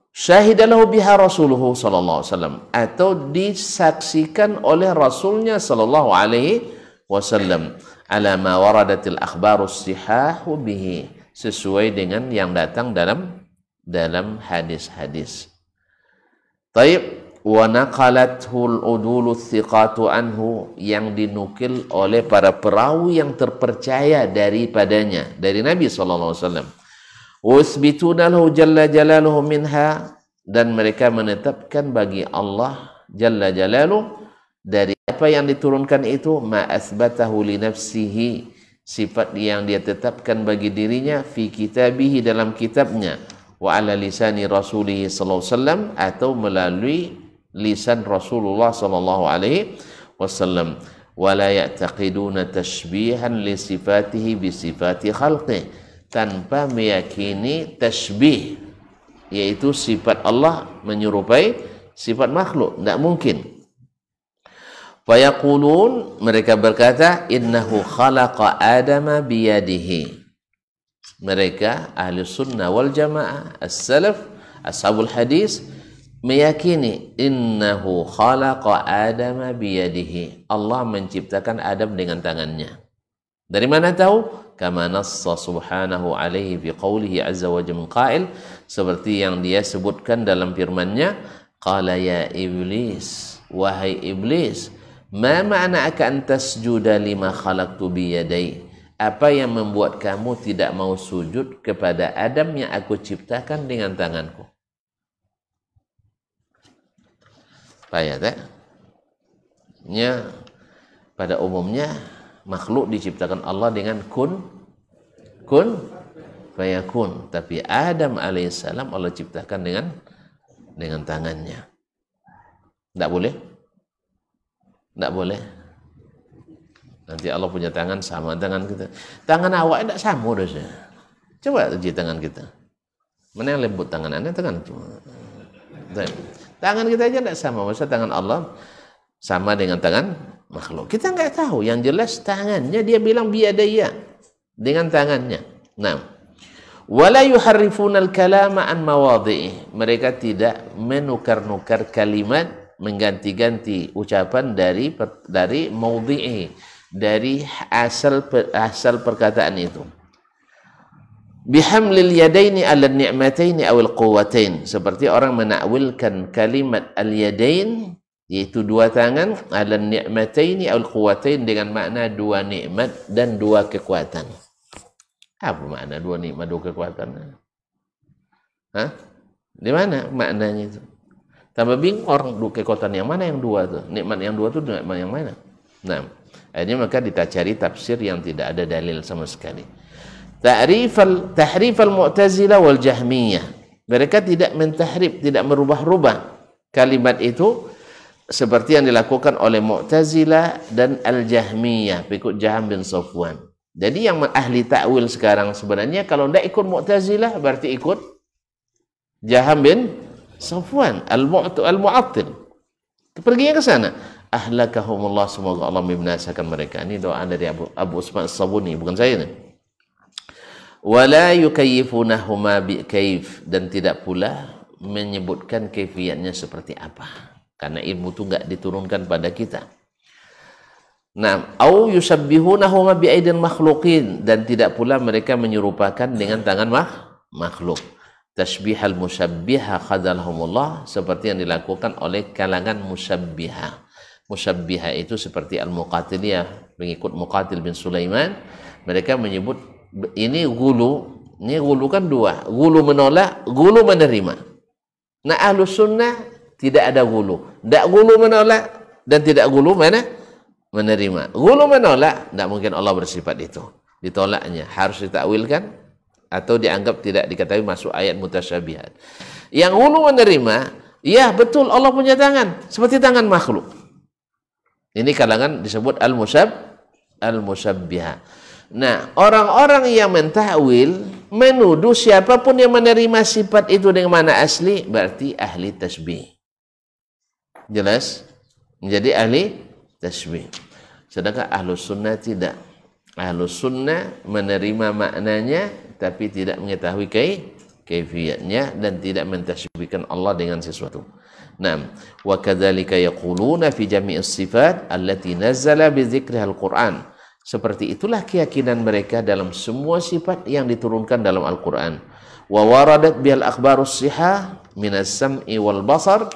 syahidalahu biha rasuluhu sallallahu alaihi wasallam atau disaksikan oleh rasulnya sallallahu alaihi wasallam ala ma waradatil akhbarus sihahu bihi sesuai dengan yang datang dalam dalam hadis-hadis. Taib wa al udulu thiqatu anhu yang dinukil oleh para perawi yang terpercaya daripadanya dari Nabi sallallahu alaihi wasallam. Usbituna lahu jalla jalaluhu minha dan mereka menetapkan bagi Allah jalla jalaluhu dari apa yang diturunkan itu ma asbatahu li nafsihi sifat yang dia tetapkan bagi dirinya fi kitabihi dalam kitabnya wa ala lisani rasulihi sallallahu alaihi wasallam atau melalui lisan Rasulullah sallallahu alaihi wasallam wala ya'taqiduna tashbihan li sifatihi bi sifati khalqi tanpa meyakini tashbih yaitu sifat Allah menyerupai sifat makhluk tidak mungkin Fayaqulun mereka berkata innahu khalaqa adama biyadihi. Mereka ahli sunnah wal jamaah as-salaf ashabul hadis meyakini innahu khalaqa adama biyadihi. Allah menciptakan Adam dengan tangannya. Dari mana tahu? Kama nassa subhanahu alaihi fi qawlihi azza wa jamin qail. Seperti yang dia sebutkan dalam firmannya. Qala ya iblis. Wahai iblis Ma ma'na'aka an tasjuda lima khalaqtu biyadai. Apa yang membuat kamu tidak mau sujud kepada Adam yang aku ciptakan dengan tanganku? Payah eh? tak? Ya, pada umumnya makhluk diciptakan Allah dengan kun kun fayakun tapi Adam alaihissalam Allah ciptakan dengan dengan tangannya tidak boleh tidak boleh. Nanti Allah punya tangan sama tangan kita. Tangan awak tidak sama dosa. Coba uji tangan kita. Mana yang lembut tangan anda tangan itu. Tangan kita aja tidak sama. Masa tangan Allah sama dengan tangan makhluk. Kita nggak tahu. Yang jelas tangannya dia bilang biadaya dengan tangannya. Nah, wala yuharrifunal kalama an mawadhi'i. Mereka tidak menukar-nukar kalimat mengganti-ganti ucapan dari dari maudhi'i dari asal asal perkataan itu bihamlil yadaini ala ni'mataini aw quwwatain seperti orang menakwilkan kalimat al yadain yaitu dua tangan ala ni'mataini aw quwwatain dengan makna dua nikmat dan dua kekuatan apa makna dua nikmat dua kekuatan Hah? di mana maknanya itu Tambah bingung orang kekuatan yang mana yang dua tuh? Nikmat yang dua tuh nikmat yang mana? Nah, akhirnya maka ditacari tafsir yang tidak ada dalil sama sekali. Ta'rif tahrif al-Mu'tazilah wal Jahmiyah. Mereka tidak mentahrif, tidak merubah-rubah kalimat itu seperti yang dilakukan oleh Mu'tazilah dan Al-Jahmiyah, pikut Jaham bin Sofwan. Jadi yang ahli takwil sekarang sebenarnya kalau tidak ikut Mu'tazilah berarti ikut Jaham bin Safwan al-mu'tu al-mu'attil. Perginya ke sana. Ahlakahumullah semoga Allah membinasakan mereka. Ini doa dari Abu, Abu Usman As-Sabuni, bukan saya ini. Wala bi kayf dan tidak pula menyebutkan kefiatnya seperti apa. Karena ilmu itu enggak diturunkan pada kita. Nah, au yusabbihunahuma aidin makhluqin dan tidak pula mereka menyerupakan dengan tangan makhluk al musabbiha khadalahumullah seperti yang dilakukan oleh kalangan musabbiha. Musabbiha itu seperti al-Muqatiliyah, pengikut Muqatil bin Sulaiman, mereka menyebut ini gulu, ini gulu kan dua, gulu menolak, gulu menerima. Nah ahlu sunnah tidak ada gulu, tidak gulu menolak dan tidak gulu mana menerima. Gulu menolak, tidak mungkin Allah bersifat itu. Ditolaknya harus ditakwilkan atau dianggap tidak diketahui masuk ayat mutasyabihat. Yang ulu menerima, ya betul Allah punya tangan seperti tangan makhluk. Ini kalangan disebut al-musab al musabbiha Nah, orang-orang yang mentahwil menuduh siapapun yang menerima sifat itu dengan mana asli berarti ahli tasbih. Jelas? Menjadi ahli tasbih. Sedangkan ahlus sunnah tidak. Ahlus sunnah menerima maknanya tapi tidak mengetahui kai kaifiatnya dan tidak mentasbihkan Allah dengan sesuatu. Naam. Wa kadzalika yaquluna fi jami'is sifat allati nazzala bi dzikrihal Qur'an. Seperti itulah keyakinan mereka dalam semua sifat yang diturunkan dalam Al-Qur'an. Wa waradat al akhbarus sihah minas sam'i wal basar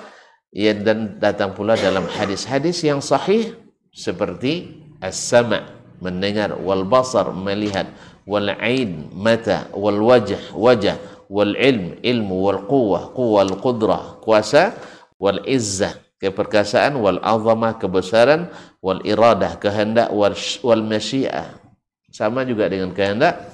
ya, dan datang pula dalam hadis-hadis yang sahih seperti as-sama' mendengar wal basar melihat wal ain mata wal wajh wajah wal ilm ilmu wal quwwah quwwal qudrah kuasa wal izzah keperkasaan wal azamah kebesaran wal iradah kehendak wal, wal masyiah sama juga dengan kehendak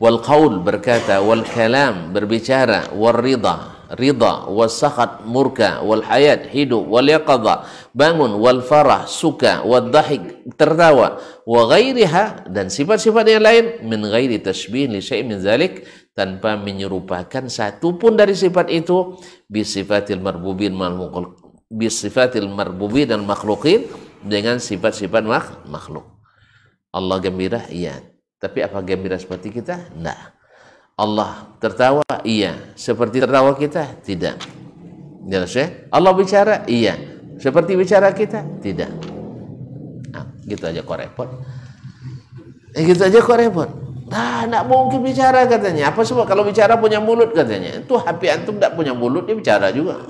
wal qaul berkata wal kalam berbicara wal ridha ridha wal sakhat murka wal hayat hidup wal yaqadha bangun wal farah suka wal dahik tertawa wa ghairiha dan sifat-sifat yang lain min ghairi tashbih li syai' min zalik tanpa menyerupakan satu pun dari sifat itu bi sifatil marbubin mal bi sifatil marbubi dan makhlukin dengan sifat-sifat makhluk. Allah gembira? Iya. Tapi apa gembira seperti kita? enggak Allah tertawa? Iya. Seperti tertawa kita? Tidak. Jelas ya? Allah bicara? Iya. Seperti bicara kita? Tidak. Nah, gitu aja kok repot. Eh, gitu aja kok repot. Nah, tidak mungkin bicara katanya. Apa semua kalau bicara punya mulut katanya. Itu HP antum tidak punya mulut, dia bicara juga.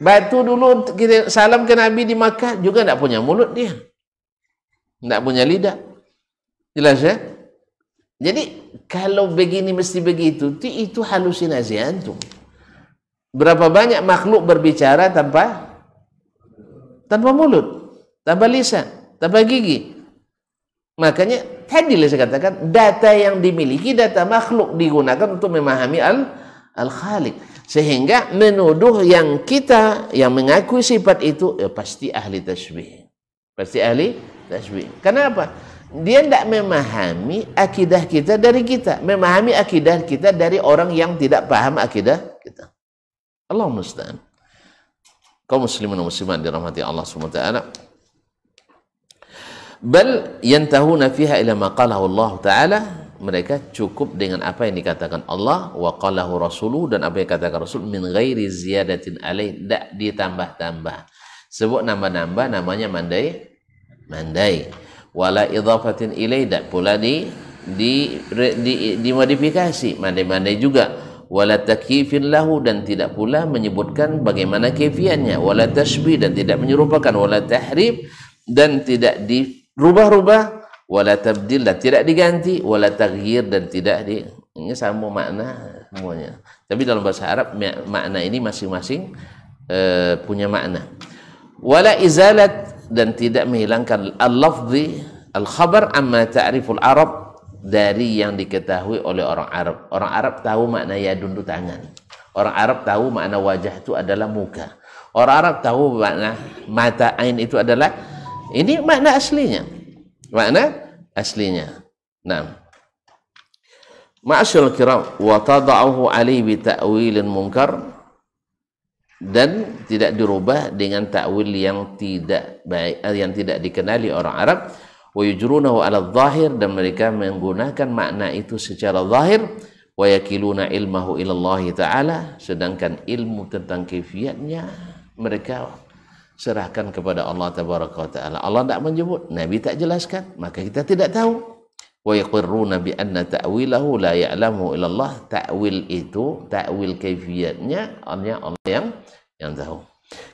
Batu dulu salam ke Nabi di Makkah juga tidak punya mulut dia. Tidak punya lidah. Jelas ya? Jadi kalau begini mesti begitu, itu halusinasi antum. Berapa banyak makhluk berbicara tanpa tanpa mulut, tanpa lisan, tanpa gigi. Makanya tadi saya katakan data yang dimiliki data makhluk digunakan untuk memahami al al khalik sehingga menuduh yang kita yang mengakui sifat itu ya pasti ahli tasbih pasti ahli tasbih kenapa dia tidak memahami akidah kita dari kita memahami akidah kita dari orang yang tidak paham akidah kita Allah musta'an Kau muslimin dan muslimat dirahmati Allah SWT bal yantahuna fiha ila maqalahu Allah taala mereka cukup dengan apa yang dikatakan Allah wa qalahu rasuluh dan apa yang dikatakan rasul min ghairi ziyadatin alaih tidak ditambah-tambah sebut nama-nama, namanya mandai mandai wala idhafatin ilai tidak pula di di, di, dimodifikasi mandai-mandai juga wala takyifin lahu dan tidak pula menyebutkan bagaimana kefiannya wala tashbih dan tidak menyerupakan wala tahrib dan tidak dirubah-rubah wala tabdil dan tidak diganti wala taghyir dan tidak di ini sama makna semuanya tapi dalam bahasa Arab makna ini masing-masing uh, punya makna wala izalat dan tidak menghilangkan al-lafzi al-khabar amma ta'riful Arab dari yang diketahui oleh orang Arab. Orang Arab tahu makna yadun itu tangan. Orang Arab tahu makna wajah itu adalah muka. Orang Arab tahu makna mata ain itu adalah ini makna aslinya. Makna aslinya. Nah. Ma'asyiral kiram wa tada'uhu alaihi bi ta'wilin munkar dan tidak dirubah dengan takwil yang tidak baik eh, yang tidak dikenali orang Arab wa yujrunahu ala zahir dan mereka menggunakan makna itu secara zahir wa yakiluna ilmahu ila Allah taala sedangkan ilmu tentang kifiatnya mereka serahkan kepada Allah tabaraka taala Allah tidak menyebut nabi tak jelaskan maka kita tidak tahu wa yaqirruna bi anna ta'wilahu la ya'lamu Allah ta'wil itu ta'wil kaifiyatnya hanya Allah yang yang tahu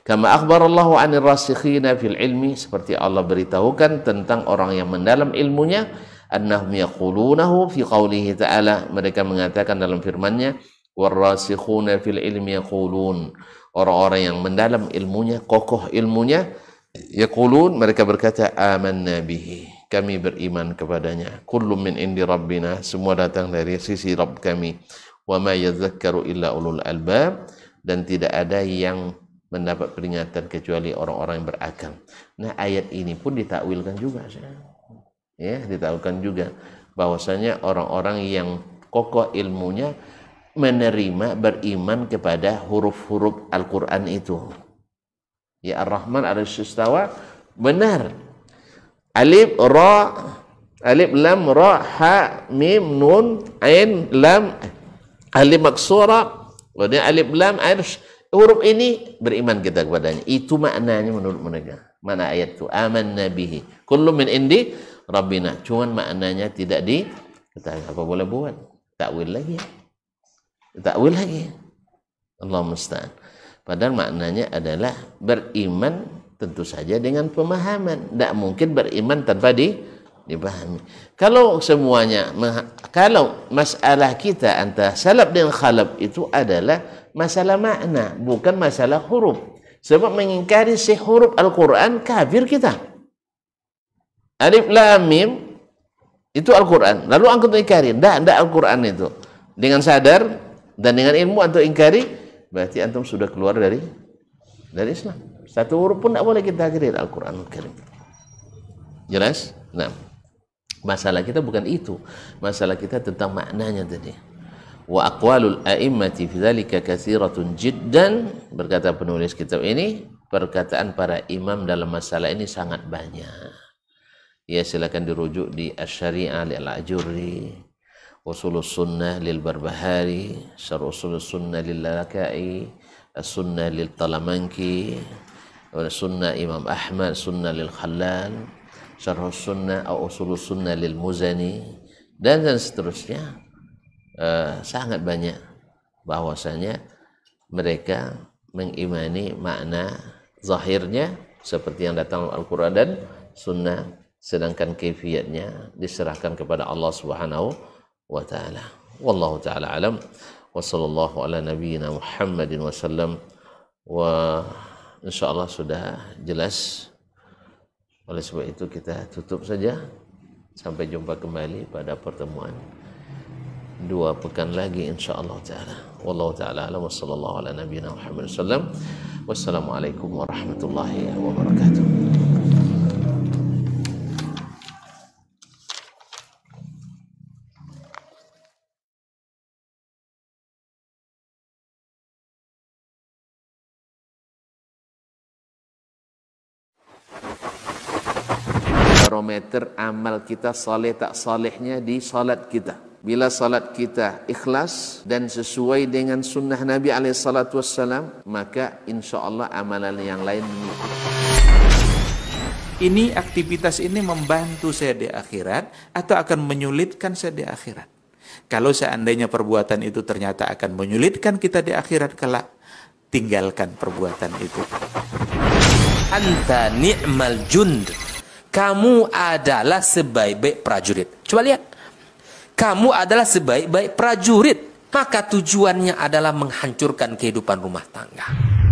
kama akhbar Allah 'anil rasikhina fil ilmi seperti Allah beritahukan tentang orang yang mendalam ilmunya annahum yaqulunahu fi qawlihi ta'ala mereka mengatakan dalam firman-Nya warasikhuna fil ilmi yaqulun orang-orang yang mendalam ilmunya kokoh ilmunya yaqulun mereka berkata amanna bihi kami beriman kepadanya. Kullu min indi rabbina, semua datang dari sisi Rabb kami. Wa ma yadhakkaru illa ulul albab dan tidak ada yang mendapat peringatan kecuali orang-orang yang berakal. Nah, ayat ini pun ditakwilkan juga Ya, ditakwilkan juga bahwasanya orang-orang yang kokoh ilmunya menerima beriman kepada huruf-huruf Al-Qur'an itu. Ya Ar-Rahman ar istawa benar alif ra alif lam ra ha mim nun ain lam alif maksura kemudian alif lam ain huruf ini beriman kita kepadanya itu maknanya menurut mereka mana ayat itu aman nabihi kullu min indi rabbina cuman maknanya tidak di kita apa boleh buat takwil lagi takwil lagi Allah musta'an padahal maknanya adalah beriman Tentu saja dengan pemahaman. Tidak mungkin beriman tanpa di, dipahami. Kalau semuanya, kalau masalah kita antara salab dan khalab itu adalah masalah makna, bukan masalah huruf. Sebab mengingkari si huruf Al-Quran kafir kita. Alif lam mim itu Al-Quran. Lalu angkut ingkari. Tidak, tidak Al-Quran itu. Dengan sadar dan dengan ilmu untuk ingkari, berarti antum sudah keluar dari dari Islam. Satu huruf pun tidak boleh kita akhiri Al-Quran Al-Karim. Jelas? Nah, masalah kita bukan itu. Masalah kita tentang maknanya tadi. Wa aqwalul a'immati fi dzalika katsiratun jiddan berkata penulis kitab ini perkataan para imam dalam masalah ini sangat banyak. Ya silakan dirujuk di Asy-Syari'ah al ajuri Usulus Sunnah lil Barbahari, Syarh Usulus Sunnah lil lakai As-Sunnah lil Talamanki, oleh sunnah Imam Ahmad sunnah lil Khalal syarh sunnah atau usul sunnah lil Muzani dan dan seterusnya eh, sangat banyak bahwasanya mereka mengimani makna zahirnya seperti yang datang dalam Al-Quran dan sunnah sedangkan kefiatnya diserahkan kepada Allah Subhanahu wa taala. Wallahu taala alam wa ala nabiyyina Muhammadin wa sallam wa insya Allah sudah jelas. Oleh sebab itu kita tutup saja. Sampai jumpa kembali pada pertemuan dua pekan lagi insya Allah Taala. Wallahu Taala alam. Wassalamualaikum warahmatullahi wabarakatuh. parameter amal kita saleh tak salehnya di salat kita. Bila salat kita ikhlas dan sesuai dengan sunnah Nabi SAW, maka insya Allah amalan yang lain. Ini aktivitas ini membantu saya di akhirat atau akan menyulitkan saya di akhirat. Kalau seandainya perbuatan itu ternyata akan menyulitkan kita di akhirat kelak, tinggalkan perbuatan itu. Anta ni'mal jund kamu adalah sebaik-baik prajurit. Coba lihat. Kamu adalah sebaik-baik prajurit. Maka tujuannya adalah menghancurkan kehidupan rumah tangga.